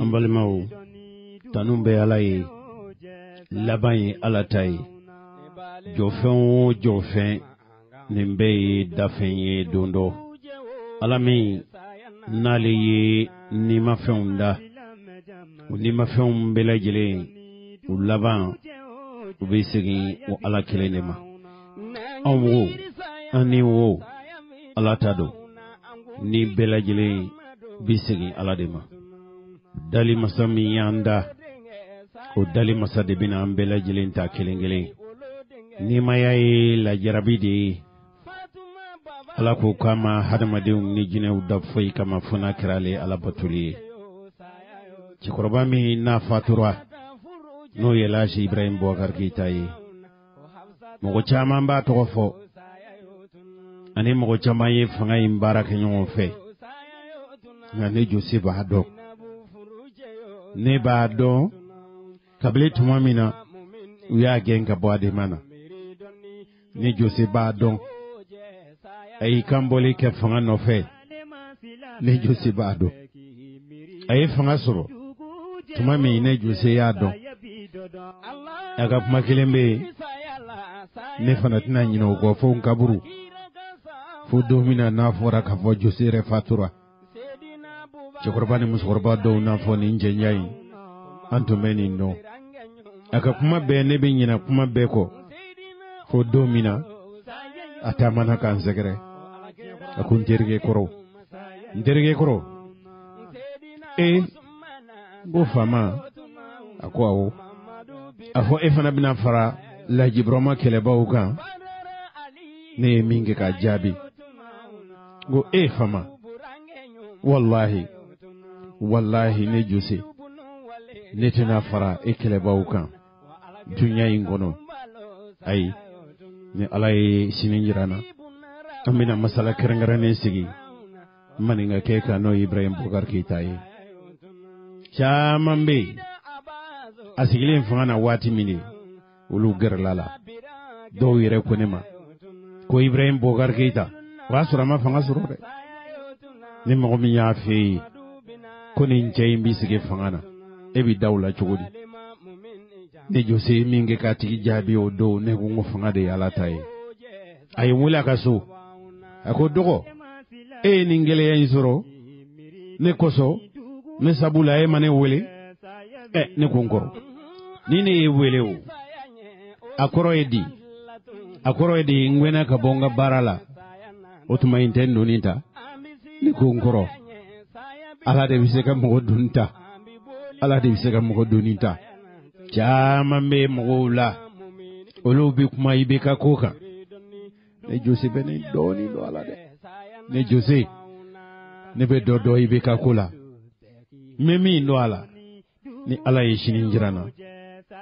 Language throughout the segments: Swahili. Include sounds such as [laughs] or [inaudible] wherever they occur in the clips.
an balimaw tanu bɛ ala ye laban ye ala ta ye jɔfɛn o jɔfɛn nin bɛɛ ye dafɛn ye don dɔ ala min n'ale ye nimafɛnw da o nimafɛnw bɛɛ lajɛlen u laban u bɛ segin o ala kelen de ma anw wo an ni wo ala ta don ni bɛɛ lajɛlen bi segin ala de ma masa min y'an da o masa de bena an bɛɛ lajɛlen ta kelen kelen nimaya ye lajarabi de ye ala ko k'a hadamadenw ni jinɛw da foyi kama fo n'a kɛra ale ala batoli ye cɛkɔrɔba min n'a fatura n'o ye lasi ibrahim bubakar keyita ye mɔgɔ caaman b'a tɔgɔ fɔ ani mɔgɔ caaman ye fanga yin baara kɛ ɲɔgɔn fɛ nka ne jose b'a dɔn ne b'a dɔn kabini tuma min na u y'a gɛn ka bɔ adema na ni jose b'a dɔn a y'i kanbɔli kɛ fanga nɔfɛ ne jose b'a dɔn a ye fanga sɔrɔ tuma min ne jose y'a dɔn a ka kuma kelen bɛ yen ne fana tɛna ɲinɛ o kɔ fo n kaburu fo don min na n'a fɔra k'a fɔ jose yɛrɛ fatura cɛkɔrɔba ni musokɔrɔba dɔw n'a fɔ nin jɛnya in an tun bɛ nin dɔn a ka kuma bɛɛ ne bɛ ɲina kuma bɛɛ kɔ fo don min na a taamana ka n sɛgɛrɛ a ko n terikɛ kɔrɔ n terikɛ kɔrɔ e n ko faama a ko awɔ a fɔ e fana bɛna fara lajiburama kɛlɛbaw kan ne ye min kɛ k'a jaabi n ko e faama walahi wallahi ne jose ne tena fara i kɛlɛbaw kan duɲa in kɔnɔ ayi ni ala ye sini jirana an bena masala kɛrɛnkɛrɛnnen sigi maninka kɛ ka n'o ibrahim bokar keyita ye caaman be a sigilen fanga na waati min de olu gɛrɛla la dɔw yɛrɛ ko ne ma ko ibrahim bokar keyita o y'a sɔrɔ a ma fanga sɔrɔ dɛ ni mɔgɔ min y'a fee ye ko nin imbi in b'i ebi fanga na e b'i da cogo di ne jose ye min kɛ k'a tigi jaabi o ne ko n fanga de ye ala ta ye a ye wele eh, a ka so a ko e ye nin nisoro in ne koso ne sabula e ma ne wele ɛ eh, ne ko n kɔrɔ ni ne ye wele o a kɔrɔ ye di a ye de n ka n ka baara la tuma n ne ala de bɛ se ka mɔgɔ doni ta ala de bɛ se ka mɔgɔ doni ta caman bɛ mɔgɔw la olu bɛ kuma i bɛ ka ko kan ne jose bɛ ne dɔɔnin dɔn a la dɛ ne jose ne bɛ dɔ dɔn i bɛ ka ko la n bɛ min dɔn a la ni ala ye sini jira n na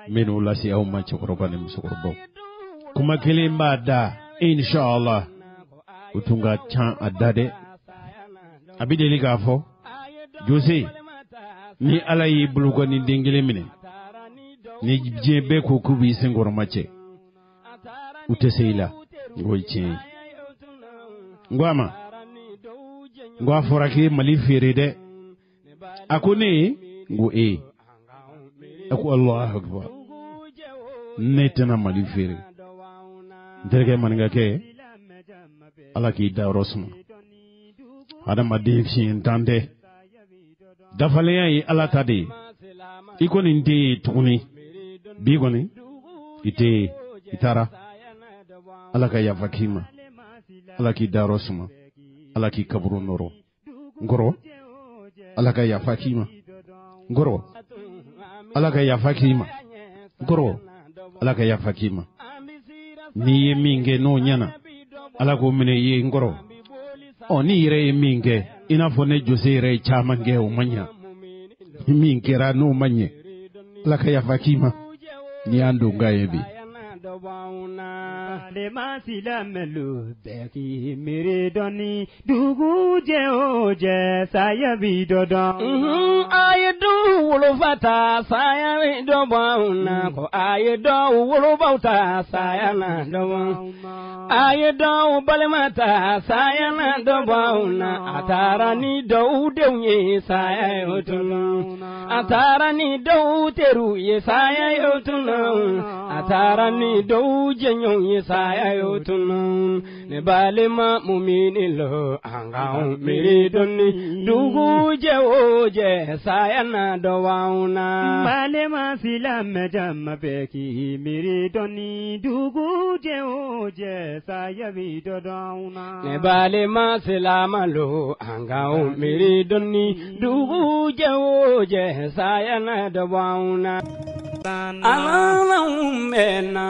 n bɛ n'o lase aw ma cɛkɔrɔba ni musokɔrɔbaw kuma kelen b'a da inshallah o tun ka can a da dɛ a bɛ deli k'a fɔ Jose ni ala y'i boloko ni den kelen minɛ ni diɲɛ bɛɛ ko k'u b'i senkɔrɔma cɛ u tɛ se i la n ko ye tiɲɛ ye n ko a ma n ko a fɔra k'i ye mali feere dɛ a e. ko ne ye n ko ee a ko alahu akibaru ne tɛna mali feere n terikɛ maninkakɛ ala k'i dayɔrɔ suma adamaden fiɲɛ tan tɛ dafalenya ye ala ta de ye i kɔni tɛ ye tuguni bi kɔni i tɛ ye i taara ala ka yafa k'i ma ala k'i dayɔrɔ suma ala k'i kaburu nɔrɔ n kɔrɔ ala ka yafa k'i ma n kɔrɔ ala ka yafa k'i ma n kɔrɔ ala ka yafa k'i ma n'i ye min kɛ n'o ɲɛna ala k'o minɛ i ye n kɔrɔ ɔ n'i yɛrɛ ye min kɛ ina fo ne jose re ye caaman o ma min n'o manye la ala ka ni y'an don ka Alema do beki miridoni dugu je oje sayabi dodon. Mhm aye do wolofata sayabi dobon na ko aye do ba wolobauta sayana dobon. na do balimata sayana dobon na atara ni do deunye sayayotun. Atara ni do teru ye sayayotun. Atara ni do jenyon ye saayayotun nibalema mumini lo angaw miri doni dugu jɛ o jɛ saya na dɔwaw na. balema silamɛ jama bɛɛ k'i miiri dɔɔni dugu jɛ o jɛ saya bi dɔdɔn na. ne balema silamɛ lo an ka doni miiri dɔɔni dugu jɛ o jɛ saya na dɔwaw na. Alaalaw bɛnna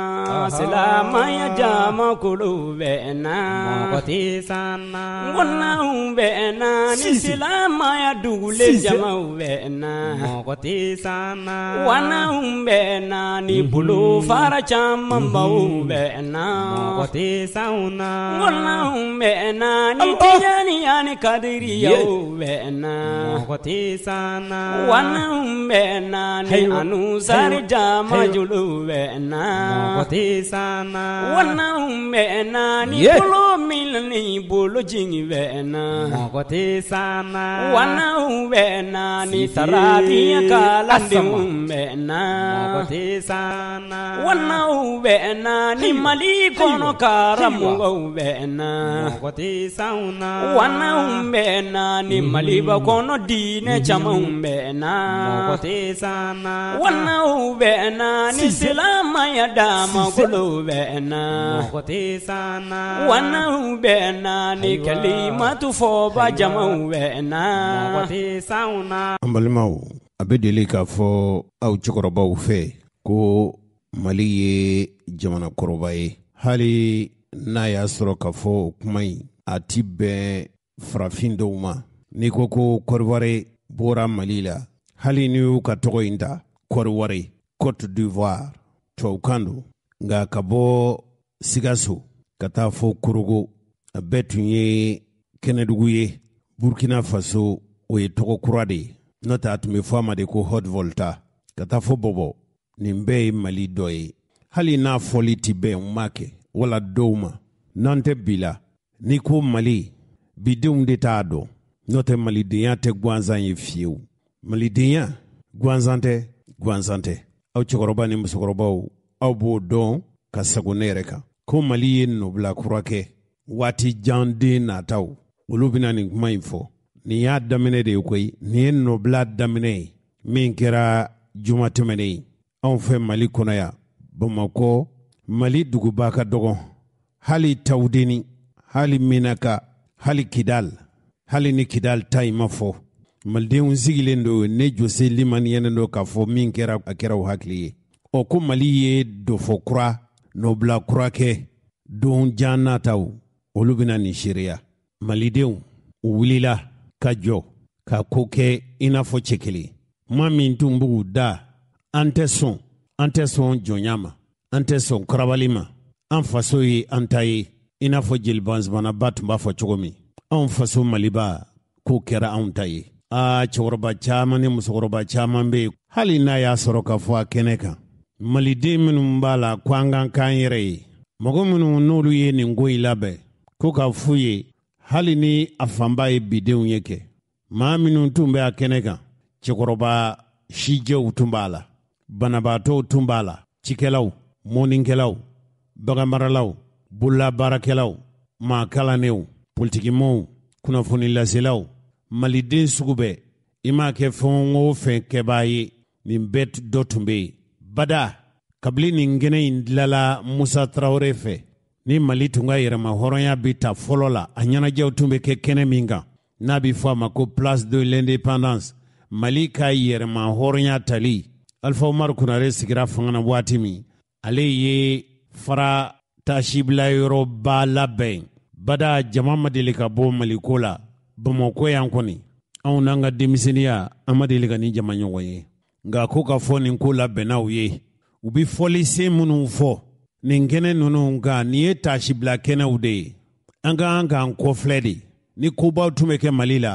silamɛya jamakulu bɛnna mɔgɔ tɛ sa na nkolaw bɛnna ni silamɛya dogolen jamaw bɛnna mɔgɔ tɛ sa na walaw bɛnna ni bolofara camanbaw bɛnna mɔgɔ tɛ sa na walaw bɛnna ni tijaniya kadiriyaw bɛnna mɔgɔ tɛ sa na walaw bɛnna ni anisari jama julu wena mokoti sana wana wena ni yeah. bolo milni bolo jingi wena mokoti sana wana wena ni sarati kalandi wena mokoti sana wana wena ni mali kono karamu wena mokoti sana wana wena ni mm. mali kono dine chama wena mokoti sana wana bena ni silama ya dama kulubena mɔgɔ tɛ sana wana bena ni kalima tu fo ba jama tɛ s'anw na. an balimaw a bɛ deli k'a fɔ aw cɛkɔrɔbaw fɛ ko mali ye jamana kɔrɔba ye hali n'a y'a sɔrɔ k'a fɔ o kuma in a ti bɛn farafin dɔw ma n'i ko ko kɔriwari bɔra mali la hali n'i y'u ka tɔgɔ in ta kɔriwari Côte d'Ivoire tubabukan nga nka ka bɔ Sikaso ka taa fɔ Korogo a bɛɛ tun ye kɛnɛdugu ye Burkina Faso o ye tɔgɔ kura de ye n'o tɛ a tun bɛ fɔ a ma de ko hot Volta ka taa fɔ Bɔbɔ nin bɛɛ ye Mali dɔ ye hali n'a fɔli ti bɛn m'a kɛ wala dɔw ma n'an tɛ bi la n'i ko Mali bidenw de t'a dɔn n'o tɛ malidenya tɛ gansan ye fiyewu malidenya gansan tɛ gansan tɛ aw cɛkɔrɔba ni musokɔrɔbaw aw b'o dɔn ka sago ne yɛrɛ kan ko mali ye nɔbila kura kɛ waati jan den nataw olu bena nin kuma in fɔ nin y'a daminɛ de ye koyi nin ye nɔbila daminɛ ye min kɛra juma tɛmɛnen ye anw fɛ mali kɔnɔ ya bamakɔ mali duguba ka dɔgɔn hali tawudeni hali minaka hali kidal hali ni kidal ta in ma fɔ malidenw sigilen don ne jose limaniyɛnen don k'a fɔ min kɛra a kɛra o hakili ye ɔ ko mali ye dɔfɔ kura nɔbila kura kɛ don jan nataw olu bena nin seereya malidenw u wulila ka jɔ ka ko kɛ i n'a fɔ cɛkelen kelen ma min tun b'u da an tɛ sɔn an tɛ sɔn jɔnya ma an tɛ sɔn karabali ma an faso ye an ta ye i n'a fɔ jelibanzumanaba tun b'a fɔ cogo min anw faso maliba k'o kɛra anw ta ye a cɛkɔrɔba caman ni musokɔrɔba caman be hali n'a y'a sɔrɔ ka fɔ a kɛnɛ kan maliden minnu b'a la ko an kan k'an yɛrɛ ye mɔgɔ minnu n'olu ye nin ko yi labɛn ko ka f'u ye hali ni a fanba ye bidenw ye kɛ ma minnu tun bɛ a kɛnɛ kan cɛkɔrɔba sijɛw tun b'a la banabaatɔw tun b'a la cikɛlaw mɔnnikɛlaw baganmaralaw bololabaarakɛlaw maa kalannenw politikimɔgɔw kunnafonilaselaw maliden sugu bɛɛ i m'a kɛ fɛn o fɛn kɛbaa ye nin bɛɛ dɔ tun bɛ yen bada kabili nin kɛnɛ in dilala musa tarawele fɛ ni mali tun ka yɛrɛma hɔrɔnya bɛ ta fɔlɔ la a ɲɛnajɛw tun bɛ kɛ kɛnɛ min kan n'a bɛ fɔ a ma ko place de l'indépendance mali ka yɛrɛma hɔrɔnya tali alifa umaru kunare sigira fanga na waati min ale ye fara taasibila yɔrɔba labɛn bada jama ma deli ka bɔ maliko la bamako yan kɔni anw n'an ka denmisɛnniya an ma deli ka ni jama ɲɔgɔn ye nka ko ka fɔ nin ko labɛnnaw ye u bi fɔlisen minnu fɔ nin kɛnɛ ninnu nka nin ye tasibila kɛnɛw de ye an ka kan k'an kɔfilɛ de ni kobaw tun bɛ kɛ mali la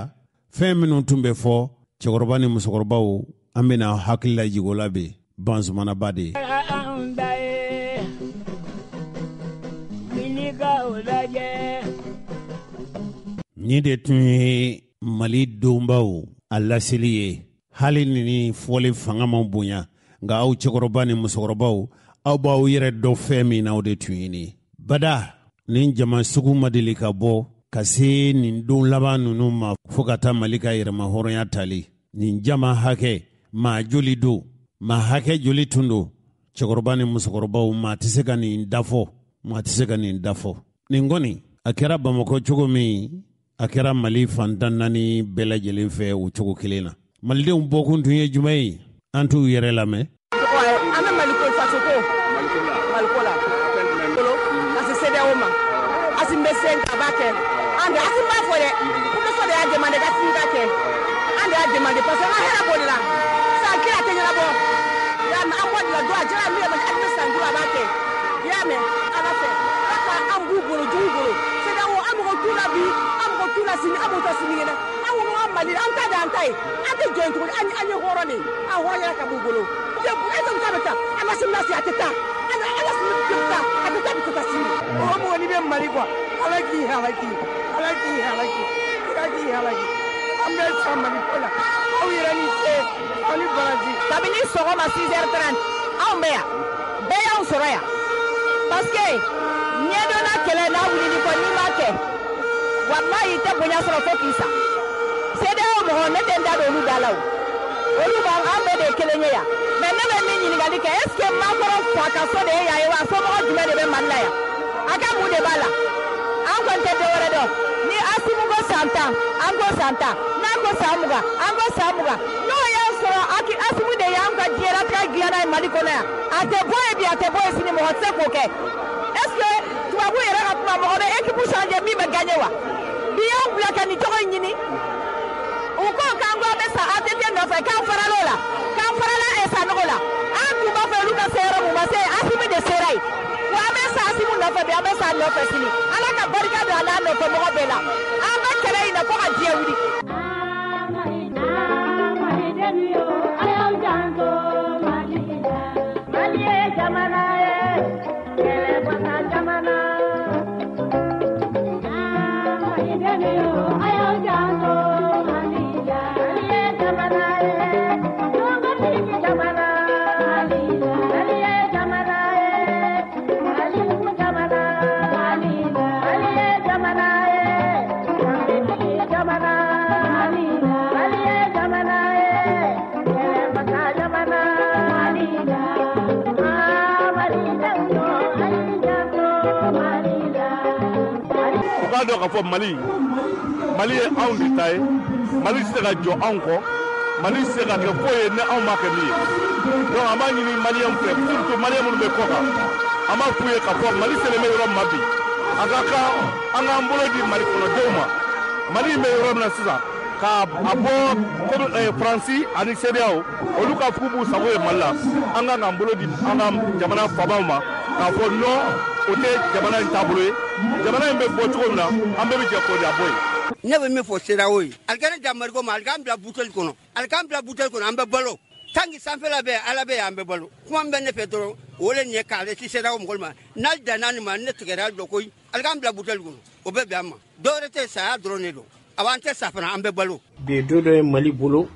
fɛn minnu tun bɛ fɔ cɛkɔrɔba ni musokɔrɔbaw an bɛna hakili lajigin o la bi de ye. Nin de tun ye Mali donbaw a laseli ye hali ni fɔli fanga ma bonya nka aw cɛkɔrɔba ni musokɔrɔbaw aw b'aw yɛrɛ dɔ fɛn min na o de tun ye ni bada nin jama sugu ma deli ka bɔ ka se nin don laban ninnu ma fɔɔ ka taa mali ka yɛrɛma hɔrɔnya tali nin jama hakɛ maa joli do maa hakɛ joli tun do cɛkɔrɔba ni musokɔrɔbaw maa tɛ se ka nin dafɔ maa tɛ se ka nin dafɔ nin kɔni a kɛra bamakɔ cogo min a kɛra mali fantan naani bɛɛ lajɛlen fɛ o cogo kelen na malidenw bɔkun tun ye juman ye an t'u yɛrɛ lamɛn sini a b'u e ta sini kɛnɛ an ko an mali an ta de an ta ye an tɛ jɔn tuguni an an ye hɔrɔn de ye an hɔrɔnya ka b'u bolo ɛsɛ musa bɛ taa an ka sini lase a tɛ taa an ka an ka sini bɛ taa a tɛ taa bɛ taa sini o mɔgɔ n'i bɛ mali kuwa ala k'i halaki ala k'i halaki ala k'i halaki an bɛ sa mali ko la aw yɛrɛ ni ce aw ni baraji. kabini sɔgɔma six heures trente anw bɛ yan bɛɛ y'anw sɔrɔ yan parce que ɲɛdɔnna kɛlɛ n'a wulili kɔ n'i m'a kɛ. walayi tɛ bonya sɔrɔ fo k'i sa sedeyaw mɔgɔ ne tɛ n da don olu da la o olu b'an an bɛɛ de ye kelen ye yan mɛ ne bɛ min ɲininkali kɛ est ce que makɔrɔ fa ka so de ye yan ye wa somɔgɔ jumɛn de bɛ mali la yan a ka mun de b'a la an kɔni tɛ dɔwɛrɛ dɔn ni asimu ko san tan an e ko san tan n'an ko san mugan an ko san mugan n'o y'a sɔrɔ aki asimu de y'an ka diɲɛlatigɛ dilanna ye mali kɔnɔ yan a tɛ bɔ yen bi a tɛ bɔ yen sini mɔgɔ tɛ se k'o kɛ est ce que tubabu yɛrɛ wa mɔgɔ bɛ ekipu sanje min bɛ gaɲe wa bi y'aw bila ka nin tɔgɔ ɲini u ko k'an ko an bɛ sa ATT nɔfɛ k'an faral'o la k'an farala sanogo la an tun b'a fɛ olu ka se yɔrɔ mun ma se asimu de sera yen wa an bɛ sa asimu nɔfɛ bi an bɛ sa nɔfɛ sini ala ka barika don a n'a nɔfɛ mɔgɔ bɛɛ la an bɛ kɛlɛ in na fo ka diɲɛ wuli. b'a dɔn k'a fɔ mali mali ye anw de ta ye mali tɛ se ka jɔ anw kɔ mali tɛ se ka kɛ foyi ye ni anw ma kɛ min ye donc an b'a ɲini maliyɛnw fɛ surtout maliyɛn minnu bɛ kɔ kan an b'a f'u ye k'a fɔ mali selen bɛ yɔrɔ min na bi a ka kan an k'an bolo di mali kɔnɔdenw ma mali in bɛ yɔrɔ min na sisan ka a bɔ komi ɛɛ euh, faransi ani seereyaw olu ka fugu b'u sago ye mali la an kan k'an bolo di an ka jamana faamaw ma k'a fɔ non o tɛ jamana in taabolo ye jamana in bɛ bɔ cogo min na an bɛɛ bɛ jɛ k'o de a bɔ yen. ne bɛ min fɔ CEDEAO ye ali kana dan Maliko ma ali k'an bila buteli kɔnɔ ali k'an bila buteli kɔnɔ an bɛ balo tant que sanfɛla bɛ ala bɛ yan an bɛ balo kuma min bɛ ne fɛ dɔrɔn o le ɲɛ k'ale si CEDEAO mɔgɔ ma n'ale danna nin ma ne tigɛra ali jɔ koyi ali k'an bila buteli kɔnɔ o bɛ bɛn an ma dɔwɛrɛ tɛ saya dɔrɔn de don a b'an tɛ sa fana an bɛ balo. bi don dɔ ye Mali bolo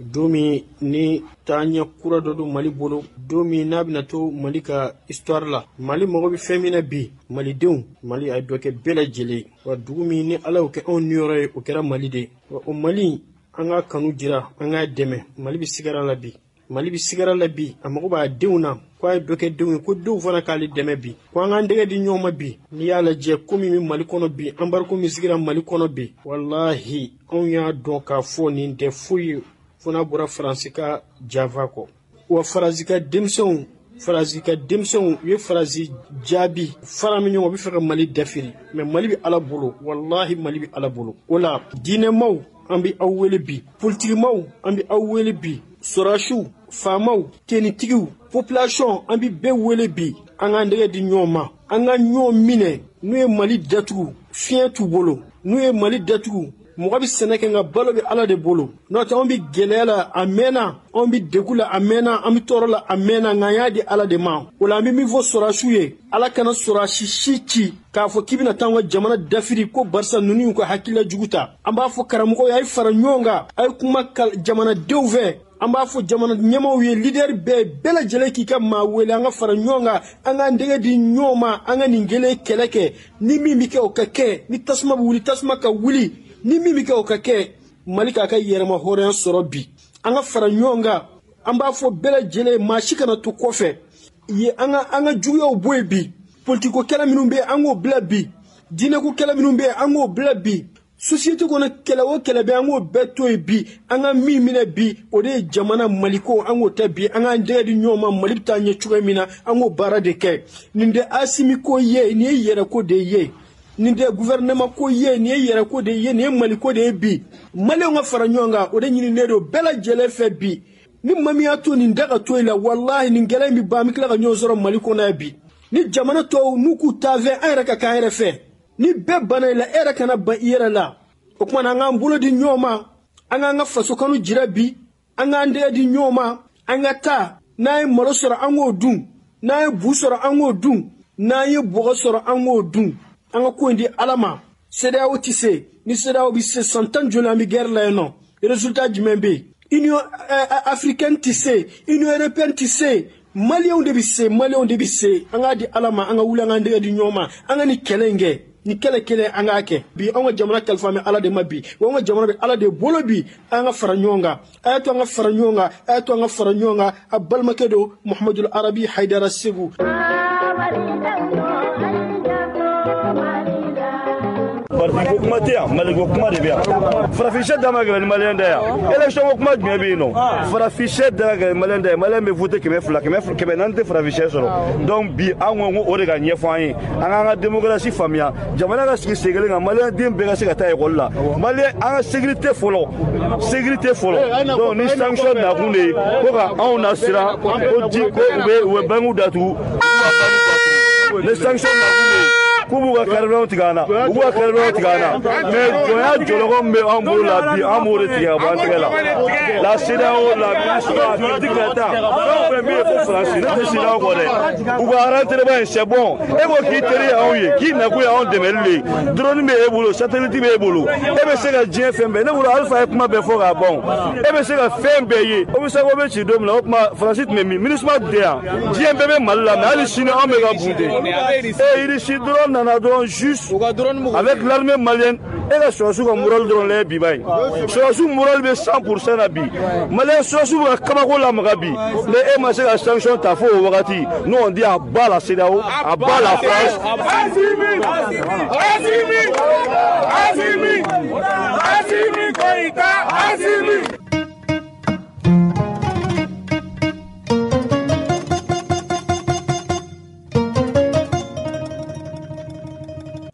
domi ni taaɲɛ kura dɔ do mali bolo don min n'a bena to mali ka histwari la mali mago be fɛn min na bi malidenw mali a ye dɔ kɛ bɛɛ lajɛlen wa dugu min ni ala y'o kɛ anw niyɔrɔ ye o kɛra mali de wa o mali an k'a kanu jira an k'a dɛmɛ mali be sigara la bi mali be sigara la bi a mago b'a denw na ko a ye dɔ kɛ denw ye ko denw fana k'ale dɛmɛ bi ko an k'an dɛgɛ di ɲɔgɔn ma bi n'i y'a lajɛ ko be mali kɔnɔ bi bariko min sigira mali kɔnɔ bi walahi anw y'a dɔn k'a fɔ nin tɛ foyi fo n'a bɔra faransi ka janfa kɔ wa faransi ka denmisɛnw faransi ka denmisɛnw u ye faransi jaabi fara min ɲɔgɔn u be fɛ ka mali dafiri mɛ mali be ala bolo wallahi mali be ala bolo o la diinɛmaw an be aw wele bi politikimaw an be aw wele bi sɔrasiw faamaw tenitigiw population an be bɛɛ wele bi an k'an dɛgɛ di ɲɔgɔn ma an ka ɲɔgɔn minɛ n'u ye mali datugu fiɲɛ t'u bolo n'u ye mali datugu mɔgɔ bɛ sɛnɛ kɛ nka balo bɛ ala de bolo n'o tɛ anw bɛ gɛlɛya la a mɛnna anw bɛ degun la a mɛnna an bɛ tɔɔrɔ la a mɛnna nka an y'a di ala de ma o la an bɛ min fɔ sɔrɔsiw ye ala kana sɔrɔsi si ci k'a fɔ k'i bɛna taa an ka jamana dafiri ko barisa ninnu y'u ka hakilila jugu ta an b'a fɔ karamɔgɔw ye a ye fara ɲɔgɔn kan a ye kuma jamanadenw fɛ an b'a fɔ jamana ɲɛmaw ye lidɛri bɛɛ bɛɛ lajɛlen k'i ka maa wele an ka fara ɲɔgɔn kan an k'an dɛgɛ di ɲɔgɔn ma an ka nin gelen kɛlɛ kɛ ni min bɛ kɛ o ka kɛ ni tasuma bɛ wuli tasuma ka wuli ni min bɛ kɛ o ka kɛ mali k'a ka yɛrɛma hɔrɔnya sɔrɔ bi an ka fara ɲɔgɔn kan an b'a fɔ bɛɛ lajɛlen maa si kana to kɔfɛ ye an ka an ka juguyaw bɔ yen bi politikokɛla minnu bɛ yen an k'o bila bi diinɛkokɛla minnu bɛ yen an k'o bila bi sosiyete kɔnɔ kɛlɛ o kɛlɛ bɛ an k'o bɛɛ to yen bi an ka min minɛ bi o de ye jamana maliko an k'o tɛ bi an k'an tɛgɛ di ɲɔgɔn ma mali bɛ taa ɲɛ cogoya min na an k'o baara de kɛ nin tɛ asimi ko ye nin ye yɛrɛ ko de ye nin tɛ guvɛrɛnɛma ko ye nin ye yɛrɛ ko de ye nin ye mali ko de ye bi maliyɛnw ka fara ɲɔgɔn kan o de ɲininen don bɛɛ lajɛlen fɛ bi ni ma min y'a to nin da ka to yen la walahi nin gɛlɛya in bi ban an bi tila ka ɲɔgɔn sɔrɔ mali kɔnɔ yan bi ni jamana tɔw n'u k'u ta fɛ an yɛrɛ ka k'an yɛrɛ fɛ ni bɛɛ banna i la e yɛrɛ kana ban i yɛrɛ la o kumana an k'an bolo di ɲɔgɔn ma an k'an ka faso kanu jira bi an k'an tɛgɛ di ɲɔgɔn ma an ka taa n'an ye malo sɔrɔ an k'o dun n'an ye bu sɔrɔ an k'o dun n'an ye bɔgɔ sɔrɔ an k'o dun an ka ko in di ala ma sedeyaw tɛ se ni sedeyaw bi se san tan joli an bi gɛrɛ la yen nɔ resultat jumɛn be yen union africaine tɛ se union européenne tɛ se maliyɛnw de bi se maliyɛnw de bi se an k'a di ala ma an ka wuli an k'an dɛgɛ di ɲɔgɔn ma an ka nin kɛlɛ in kɛ ni kɛlɛ kelen an k'a kɛ bi anw ka jamana kalifa bɛ ala de ma bi wa anw ka jamana bɛ ala de bolo bi an ka fara ɲɔgɔn kan a y'a to an ka fara ɲɔgɔn kan a y'a to an ka fara ɲɔgɔn kan a balimakɛ don muhamadul arabi haidara segu partiko kuma tɛ yan maliko kuma de bɛ yan farafinsɛ da ma gɛlɛ ni maliyɛn da yan élection ko kuma jumɛn bɛ yen nɔ farafinsɛ da ka gɛlɛ ni maliyɛn da yan maliyɛn bɛ vote kɛmɛ fila kɛmɛ naani tɛ farafinsɛ sɔrɔ donc bi an ko ko o de ka ɲɛfɔ an ye an k'an ka démocratie faamuya jamana ka sigi sen kelen kan maliyɛn den bɛɛ ka se ka taa ekɔli la maliyɛn an ka sécurité fɔlɔ sécurité fɔlɔ donc ni sanction nakun de ye ko ka anw na siran ko ji ko u bɛ u bɛ bangew datugu ne sanction nakun de ye. k'u b'u ka kɛrɛfɛw tigɛ an na u b'u ka kɛrɛfɛw tigɛ an na mɛ jɔnya jɔlɔkɔ min bɛ an bolo la bi an b'o de tigɛ ka bɔ an tɛgɛ la la CEDEAO la MINUSMA politique d'État fɛn o fɛn min ye ko Faransi ne tɛ CEDEAO kɔ dɛ u ka entraînement in c'est bon e ko k'i teri ye anw ye k'i nakun ye anw dɛmɛli de ye drone bɛ e bolo satellite bɛ e bolo e bɛ se ka diɲɛ fɛn bɛɛ ne bolo Alpha ye kuma bɛɛ fɔ k'a ban e bɛ se ka fɛn bɛɛ ye o bɛ se ko bɛ ci don min na o tuma Faransi tun bɛ min MINUSMA tɛ yan diɲɛ bɛɛ bɛ Mali la mɛ hali sini anw bɛ ka bunte e yirisi drone nana dɔrɔn juste avec l'armée malienne et la sɔrɔsiw ka morale dɔrɔn lajɛ bi bani sɔrɔsiw morale bɛ 100% na bi maliyɛn sɔrɔsiw bɛ ka kabako lamaga bi ni e ma se ka sanction ta fo o wagati nous on dit à bas la CEDEAO à bas la France Assimi Assimi Assimi Assimi Koita asimi.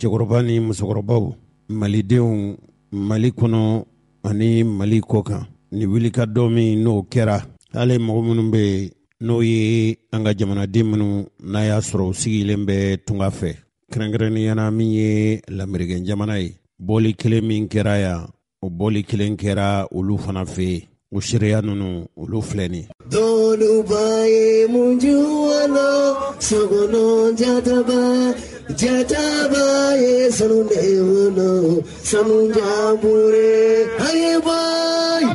cɛkɔrɔba ni musokɔrɔbaw malidenw mali kɔnɔ ani mali kɔ kan ni wulika dɔ min n'o kɛra hali mɔgɔ minnu bɛ n'o ye an ka jamanaden minnu n'a y'a sɔrɔ u sigilen bɛ tunga fɛ kɛrɛnkɛrɛnnenyana min ye lamerikɛn jamana ye bɔli kelen min kɛra yan o bɔli kelen kɛra olu fana fɛ yen o seereya ninnu olu filɛ nin ye mun la jataba jajabaaye sanuun eewaloo sanuun jaabuure ayebaayi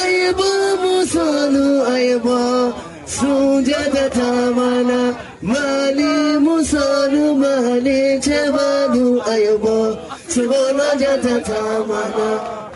ayebaa musoolu ayebaa sun jadatamaana maali musoolu maali jebaanu ayebaa siboona jadatamaana.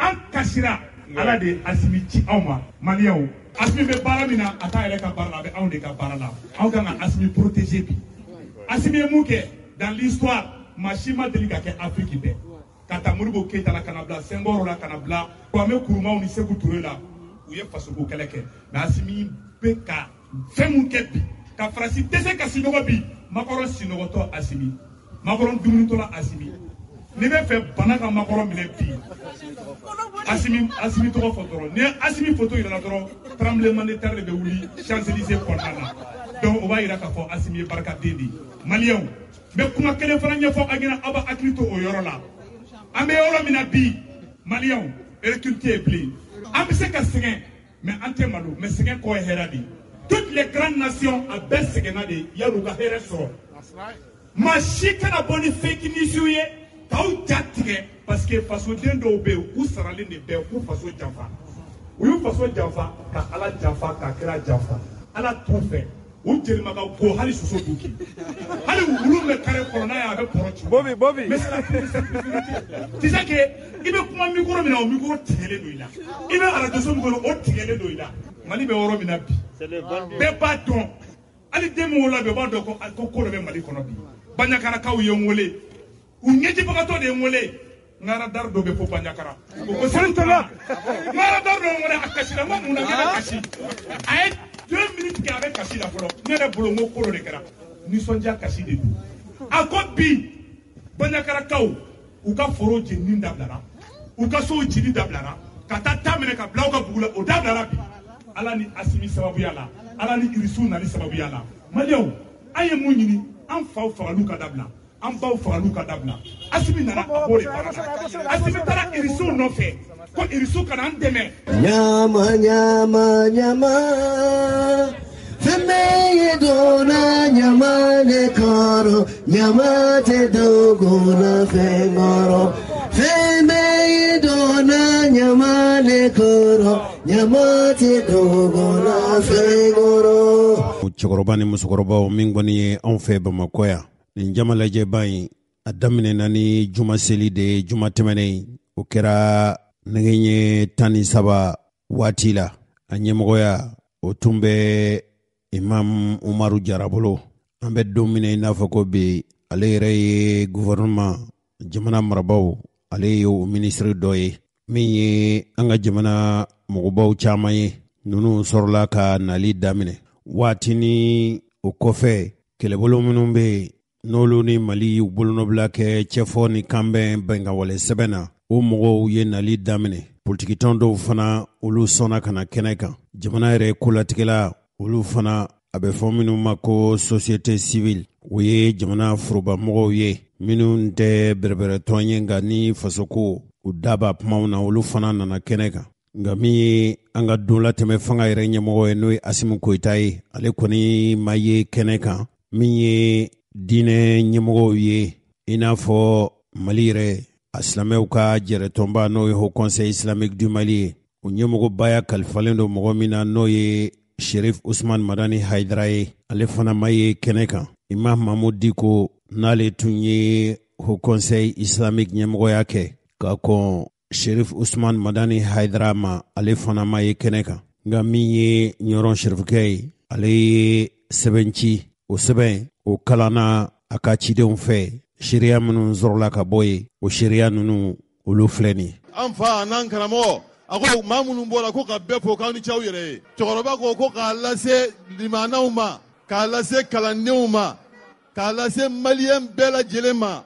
an kasira ala de ye asimi ci anw ma maliyɛnw asimi bɛ baara min na a t'a yɛrɛ ka baara la a bɛ anw de ka baara la anw kan ka asimi protéger bi asimi ye mun kɛ dans l'histoire maa si ma deli ka kɛ afriki bɛɛ ka ta moribo keyita la ka na bila sɛnkɔrɔ la ka na bila kwame kurumaw ni segu ture la u ye fasoko kɛlɛ kɛ mɛ asimi bɛ ka fɛn mun kɛ bi ka farasi dɛsɛ ka sinɔgɔ bi makɔrɔ sinɔgɔtɔ asimi makɔrɔ dumunitɔla asimi n'i bɛ fɛ bana ka makɔrɔ minɛ bi Asimi Asimi tɔgɔ fɔ dɔrɔn ni Asimi photo yirala dɔrɔn tremblement de terre de bɛ wuli Champs Élysées kɔnɔna na donc o b'a yira k'a fɔ Asimi ye barikaden de ye maliyɛnw n bɛ kuma kelen fana ɲɛfɔ aw ɲɛna aw b'a hakili to o yɔrɔ la an bɛ yɔrɔ min na bi maliyɛnw recul tɛ yen bilen an bɛ se ka sɛgɛn mais an tɛ malo mais sɛgɛn kɔ ye hɛrɛ de ye toutes les grandes nations a bɛɛ sɛgɛnna de yal'u ka hɛrɛ sɔrɔ maa si kana bɔ ni fake news ye tɔw ja tigɛ paseke fasoden dɔw bɛ yen u saralen de bɛɛ k'u faso janfa u y'u faso janfa ka ala janfa ka kira janfa ala t'u fɛ u jelima ka go hali soso t'u kin hali wulu bɛ kare kɔnɔ n'a y'a bɛ kɔrɔ ci bobi bobi tisa i bɛ kuma mikoro min na o mikoro tigɛlen don i la i bɛ arajoso min kɔnɔ o tigɛlen don i la mali bɛ yɔrɔ min na bi bɛɛ b'a dɔn hali den min wolo bi u b'a dɔn ko ko dɔ bɛ mali kɔnɔ bi banjakarakaw ye n wele u ɲɛjibagatɔ de ye n wele n ka radar dɔ bɛ fo banjakara o sɛbɛntɔla n ka radar dɔ wele a kasira n ko mun na ne bɛ kasi a ye deux minutes kɛ a bɛ kasi la fɔlɔ ne yɛrɛ bolo n ko kolo de kɛra nisɔndiya kasi de don a ko bi banjakarakaw u ka forow jenini dabilara u ka sow cili dabilara ka taa ta minɛ ka bila u ka bugu la o dabilara bi ala ni asimi sababuya la ala ni irisiw nali sababuya la maliyɛw an ye mun ɲini an faw fagaliw ka dabila an baw fagal'u ka dabila Asimi nana a b'o de baara la Asimi taara irisiw nɔfɛ ko irisiw kana an dɛmɛ. ɲama ɲama ɲama fɛn bɛɛ ye donna ɲama de kɔrɔ ɲama tɛ dogo fɛn kɔrɔ fɛn bɛɛ ye donna ɲama de kɔrɔ ɲama tɛ dogo fɛn kɔrɔ. cɛkɔrɔba ni musokɔrɔbaw min kɔni ye anw fɛ bamakɔ yan nin jama lajɛba ɲi a daminɛna ni juma seli de ye juma tɛmɛnen o kɛra nɛgɛ ɲɛ tan ni saba waati la a ɲɛmɔgɔya o tun bɛ imam umaru jarabolo an bɛ don minɛ i n'a fɔ ko bi ale yɛrɛ ye guvɛrɛnɛma jamana marabaw ale ye o minisiri dɔ ye min ye an ka jamana mɔgɔbaw caaman ye nunu sɔrɔla ka nali daminɛ ni o kɔfɛ kɛlɛbolo minnu be n'olu ni mali y'u bolonɔbila kɛ cɛfɔ ni kanbɛn bɛnkawale sɛbɛn na o mɔgɔw ye nali daminɛ politikitɔn dɔw fana olu sɔnna ka na kɛnɛ kan jamana yɛrɛ kolatigɛla olu fana a bɛ fɔ minnu ma ko société civile o ye jamana forobamɔgɔw ye minnu tɛ bɛrɛbɛrɛtɔn ye nka ni fasoko u daba kumaw na olu fana nana kɛnɛ kan nka min ye an ka don latɛmɛ fanga yɛrɛ ɲɛmɔgɔ ye n'o ye asimu koyita ye ale kɔni ma ye kɛnɛ kan min ye dinɛ ɲɛmɔgɔw ye i n'a fɔ mali yɛrɛ a silamɛw ka jɛrɛtɔnba n'o ye ho conseil islamique du mali ye o ɲɛmɔgɔ baya kalifalen do mɔgɔ min na n'o ye sherif usman madani haidara ye ale fana ma ye kɛnɛ kan ima mamud diko n'ale tun ye ho conseil islamique ɲɛmɔgɔya kɛ ka kɔn sherif usman madani haidara ma ale fana ma ye kɛnɛ kan nka min ye ɲɔrɔn sherifikɛ ye ale ye sɛbɛnci o sɛbɛn o kalanna a ka cidenw fɛ seereya minnu sɔrɔla ka bɔ ye o seereya nunu olu filɛ nin an fa n'an karamɔgɔ a ko ma minnu bɔra ko ka bɛɛ fo k'aw ni cɛw yɛrɛ ye cɛkɔrɔba ko ko k'a lase limanaw ma k'a lase kalandenw ma k'a lase maliyɛn bɛɛ lajɛlen ma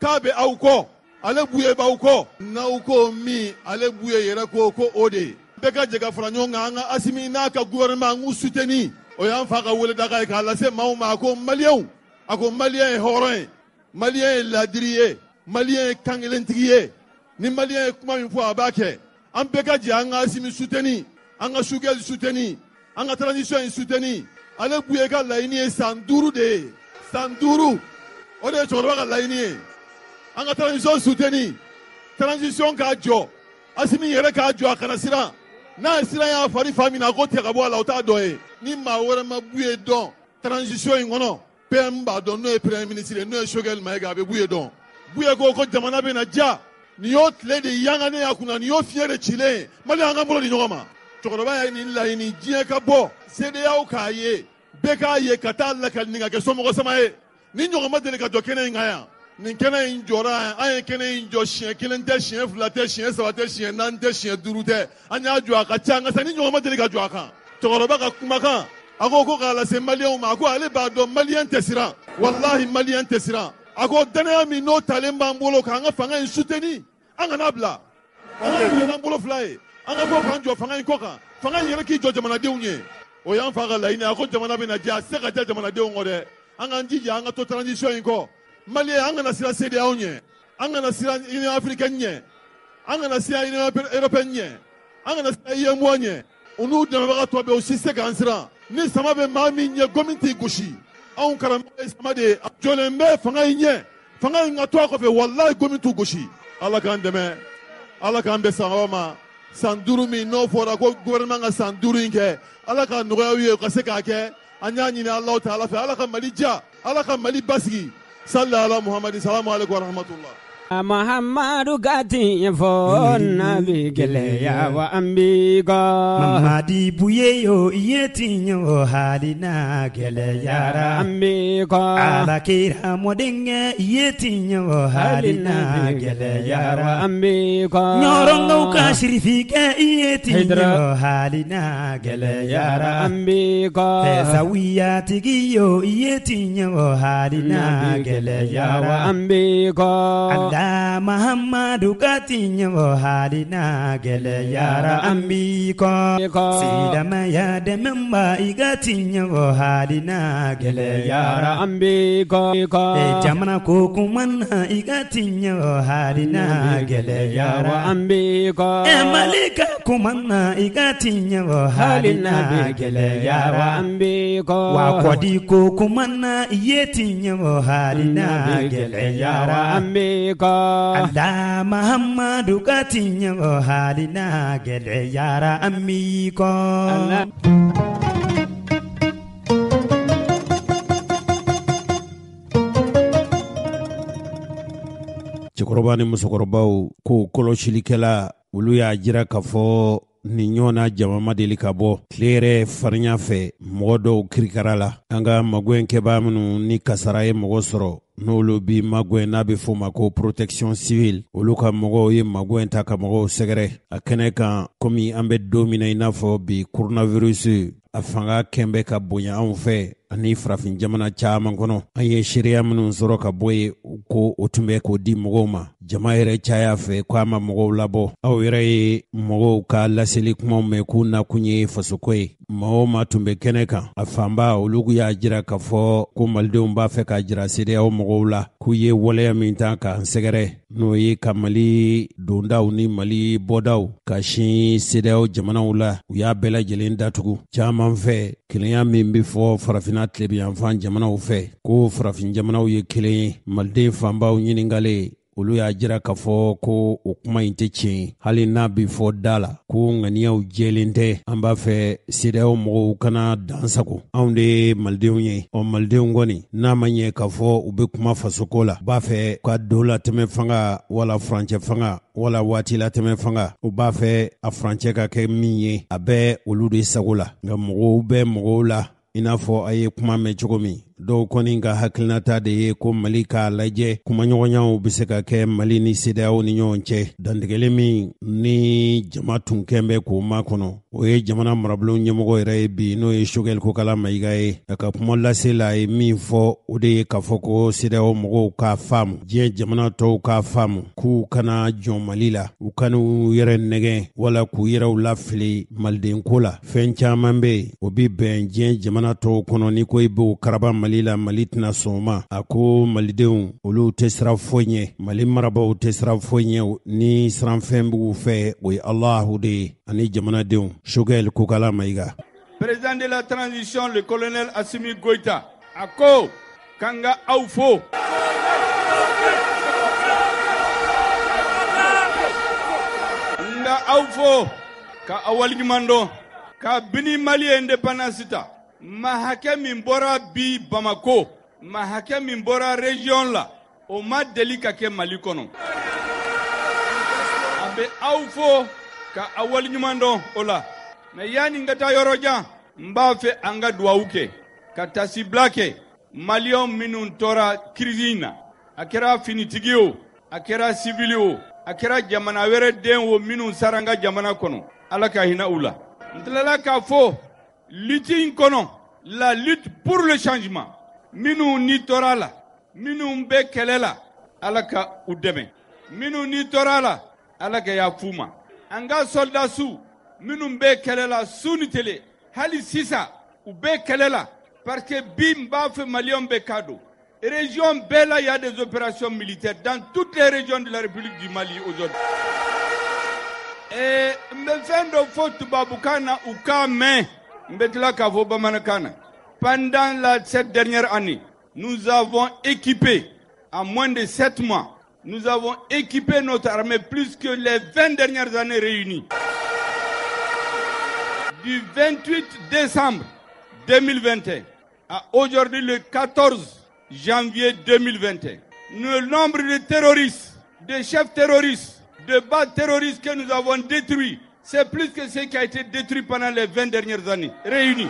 k'a bɛ aw kɔ ale buye b'aw kɔ n'aw ko min ale buye yɛrɛ ko ko o de bɛɛ ka jɛ ka fara ɲɔgɔn kan an ka asimi n'a ka guwɛrɛnɛma an k'u suteni o y'an fa ka wele daga ye k'a lase maaw ma a ko maliyɛnw a ko maliyɛn ye hɔrɔn ye maliyɛn ye ladiri ye maliyɛn ye kankelentigi ye ni maliyɛn ye kuma min fɔ a b'a kɛ an bɛɛ ka jɛ an ka asimi suteni an ka sugɛli suteni an ka taransisiyɔn in suteni ale buye ka laɲini ye san duuru de ye san duuru o de ye cɛkɔrɔba ka laɲini ye an ka taransisiyɔn suteni taransisiyɔn k'a jɔ asimi yɛrɛ k'a jɔ a kana siran n'a sira y'a fari fa min na a k'o tigɛ ka bɔ a la o t'a dɔ ye ni maa wɛrɛ ma b'u ye dɔn transition in kɔnɔ pm b'a dɔn n'o ye premier ministre ye n'o ye sokɛli mayiga a bɛ b'u ye dɔn b'u ye ko ko jamana bɛ na diya nin y'o tile de yanganen y'a kunna nin y'o fiɲɛ de cilen ye mali an ka bolo di ɲɔgɔn ma cɛkɔrɔba ye nin laɲini diɲɛ ka bɔ sedeyaw k'a ye bɛɛ k'a ye ka taa lakalini ka kɛ somɔgɔ sama ye ni ɲɔgɔn ma deli ka jɔ kɛnɛ in kan yan nin kɛnɛ in jɔra an ye kɛnɛ in jɔ siɲɛ kelen tɛ siɲɛ fila tɛ siɲɛ saba tɛ siɲɛ naani tɛ siɲɛ duuru tɛ an y'a jɔ a ka ca nka sa ni ɲɔgɔn ma deli ka jɔ a kan cɛkɔrɔba ka kumakan a ko ko k'a lase maliyɛnw ma a ko ale b'a dɔn maliyɛn tɛ siran walahi maliyɛn tɛ siran a ko danaya min n'o talen b'an bolo k'an ka fanga in suteni an kana bila an ka ɲɛna bolo fila ye an ka bɔ k'an jɔ fanga in kɔ kan fanga in yɛrɛ k'i jɔ jamanadenw ye o y'an fa ka laɲini a ko jamana bɛ na diya a tɛ se ka diya jamanadenw kɔ dɛ an k'an jija an ka to transition in kɔ maliyɛ an kana siran sedeyaw ɲɛ an kana sira union africaine ɲɛ an kana sira union européenne ɲɛ an kana sira imoi ɲɛ u n'u dɛmɛbaga tɔ bɛ u si se k'an siran ni sama bɛ maa min ɲɛ gomin t'i gosi anw karamɔgɔ ye sama de ye a jɔlen bɛ fanga yi ɲɛ fanga in ka to a kɔfɛ walayi gominti t'u gosi ala k'an dɛmɛ ala k'an bɛ sanbaga ma san duuru min n'o fɔra ko gouvernement ka san duuru kɛ ala ka nɔgɔyaw ye u ka se k'a kɛ an y'a ɲini alaw ta ala fɛ ala ka mali ja ala ka mali basigi صلى على محمد السلام عليكم ورحمه الله Mahamadu gati fo nabi gɛlɛya wa an bi kɔ madibu ye yo i ye tiɲɛ o halina gɛlɛyara an bi kɔ alakira mɔdenkɛ i ye tiɲɛ o halina gɛlɛyara an bi kɔ ɲɔgɔnlɔw ka sirifin kɛ i ye tiɲɛ dɔrɔn halina gɛlɛyara yo halina gɛlɛyara an bi Muhammadu, na daa mahammadu qaxinya bohaadina geleyaara ambiikoo siidama yaadame mbaa'i qaxinya bohaadina geleyaara ambiikoo jamana kookumanna igaatinya bohaadina geleyaara ambiikoo na gele yara ambiko. geleyaara kuku waa kodii kookumanna na gele yara ambiko. Mustafa. Alla Muhammadu katinya halina gele yara amiko. Allah. cɛkɔrɔba ni musokɔrɔbaw ko kɔlɔsilikɛla olu y'a jira k'a fɔ nin ɲɔgɔnna jama ma deli ka bɔ tile yɛrɛ farinya fɛ mɔgɔ dɔw kirikara la an ka mago in kɛbaa minnu ni kasara ye mɔgɔ sɔrɔ n'olu bi magɔ n'a be f'o ma ko protection civile olu ka mɔgɔw ye magɔ ta ka mɔgɔw sɛgɛrɛ a kɛnɛ kan komi an be don min na i n'a fɔ bi coronavirus a fanga kɛnbɛ ka bonya anw fɛ ani farafin jamana caaman kɔnɔ an ye seereya minw sɔrɔ ka bɔ ye ko o tun bɛ k'o di mɔgɔw ma jama yɛrɛ caya fɛ ko a ma mɔgɔw labɔ aw yɛrɛ ye mɔgɔw ka laseli kumaw mɛn k'u nakun ye fasoko ye ma o ma tun be kɛnɛ kan a fanba olu y'a jira k'a fɔ ko malidenw b'a fɛ k'a jira seereyaw mɔgɔ mɔgɔw la k'u ye waleya min ta k'an sɛgɛrɛ n'o ye ka mali dondaw ni mali bɔdaw ka sin sedeyaw jamanaw la u y'a bɛɛ lajɛlen datugu caaman fɛ kelenya min be fɔ farafina tilebiyanfan jamanaw fɛ ko farafin jamanaw ye kelen ye maliden fanbaw ɲiningale olu y'a jira k'a fɔ ko o kuma ɲi tɛ tiɲɛ hali n'a bɛ fɔ da la ko ŋaniyaw jɛlen tɛ an b'a fɛ sedayaw mɔgɔw kana dan sago anw de ye malidenw ye ɔ malidenw kɔni n'a ma ɲɛ k'a fɔ u be kuma fasoko la u b'a fɛ ka do latɛmɛ fanga wala furancɛ fanga wala waati latɛmɛ fanga u b'a fɛ a furancɛ ka kɛ min ye a bɛ olu de sago la nka mɔgɔw bɛ mɔgɔw la i n'a fɔ a ye kuma mɛn cogo min dɔw kɔni ka hakilinata de ye ko mali k'a lajɛ kumaɲɔgɔnyaw be se ka kɛ mali ni sedeyaw ni ɲɔgɔn cɛ dantigɛli min ni jama tun kɛn bɛ k'o ma kɔnɔ o ye e jamana marabulon ɲɛmɔgɔ yɛrɛ ye bi n'o ye shogɛl kokala mayiga ye a ka kuma lase la ye min fɔ o de ye k'a fɔ ko sedeyaw mɔgɔw k'a faamu diɲɛ jamana tɔw k'a faamu k'u kana jɔn mali la u kan'u yɛrɛ nɛgɛ wala k'u yɛrɛw lafili malidenko la fɛɛn caaman be o bi bɛn diɲɛ jamana tɔw kɔnɔ ni ko i b'o karaba mali mali la mali tɛna sɔn o ma a ko malidenw olu tɛ sira foyi ɲɛ mali marabaw tɛ sira foyi ɲɛ ni siranfɛn b'u fɛ o ye alahu de ye ani jamanadenw shogɛl kokala mayiga président de la transition le colonel asimi goita a ko k'an ka aw fo n ka aw fo ka a waliɲuman dɔn ka bini mali ye indépendance ta maa hakɛ min bɔra bi bamako maa hakɛ min bɔra rejiɔn la o ma deli ka kɛ mali kɔnɔ a be aw fo ka a waliɲuman dɔn o la mɛ yani ka taa yɔrɔjan n b'a fɛ an ka duwawu kɛ ka tasibila kɛ maliyɔn minnu tɔra kirisi in na a kɛra finitigi o a kɛra sibili o a kɛra jamana wɛrɛ den o minnu sara an ka jamana kɔnɔ ala ka hinɛ u la n tilala k'a fɔ lutin konon la lutte pour le changement minu nitorala minu la alaka bɛ minu nitorala alaka ka y'a fuma anga sou hali Sisa, parce que bimba n malion fɛ région Bela y'a des opérations militaires dans toutes les régions de la république du mali aujourd'hui et me fɛn dɔ faute ukame pendant la, cette dernière année nous avons équipé en moins de sept mois nous avons équipé notre armée plus que les 20 dernières années réunies du 28 décembre 2021 à aujourd'hui le 14 janvier 2021. Le nombre de terroristes, de chefs terroristes, de bas terroristes que nous avons détruits c'est plus que ce qui a été détruit pendant les 20 dernières années, réunis.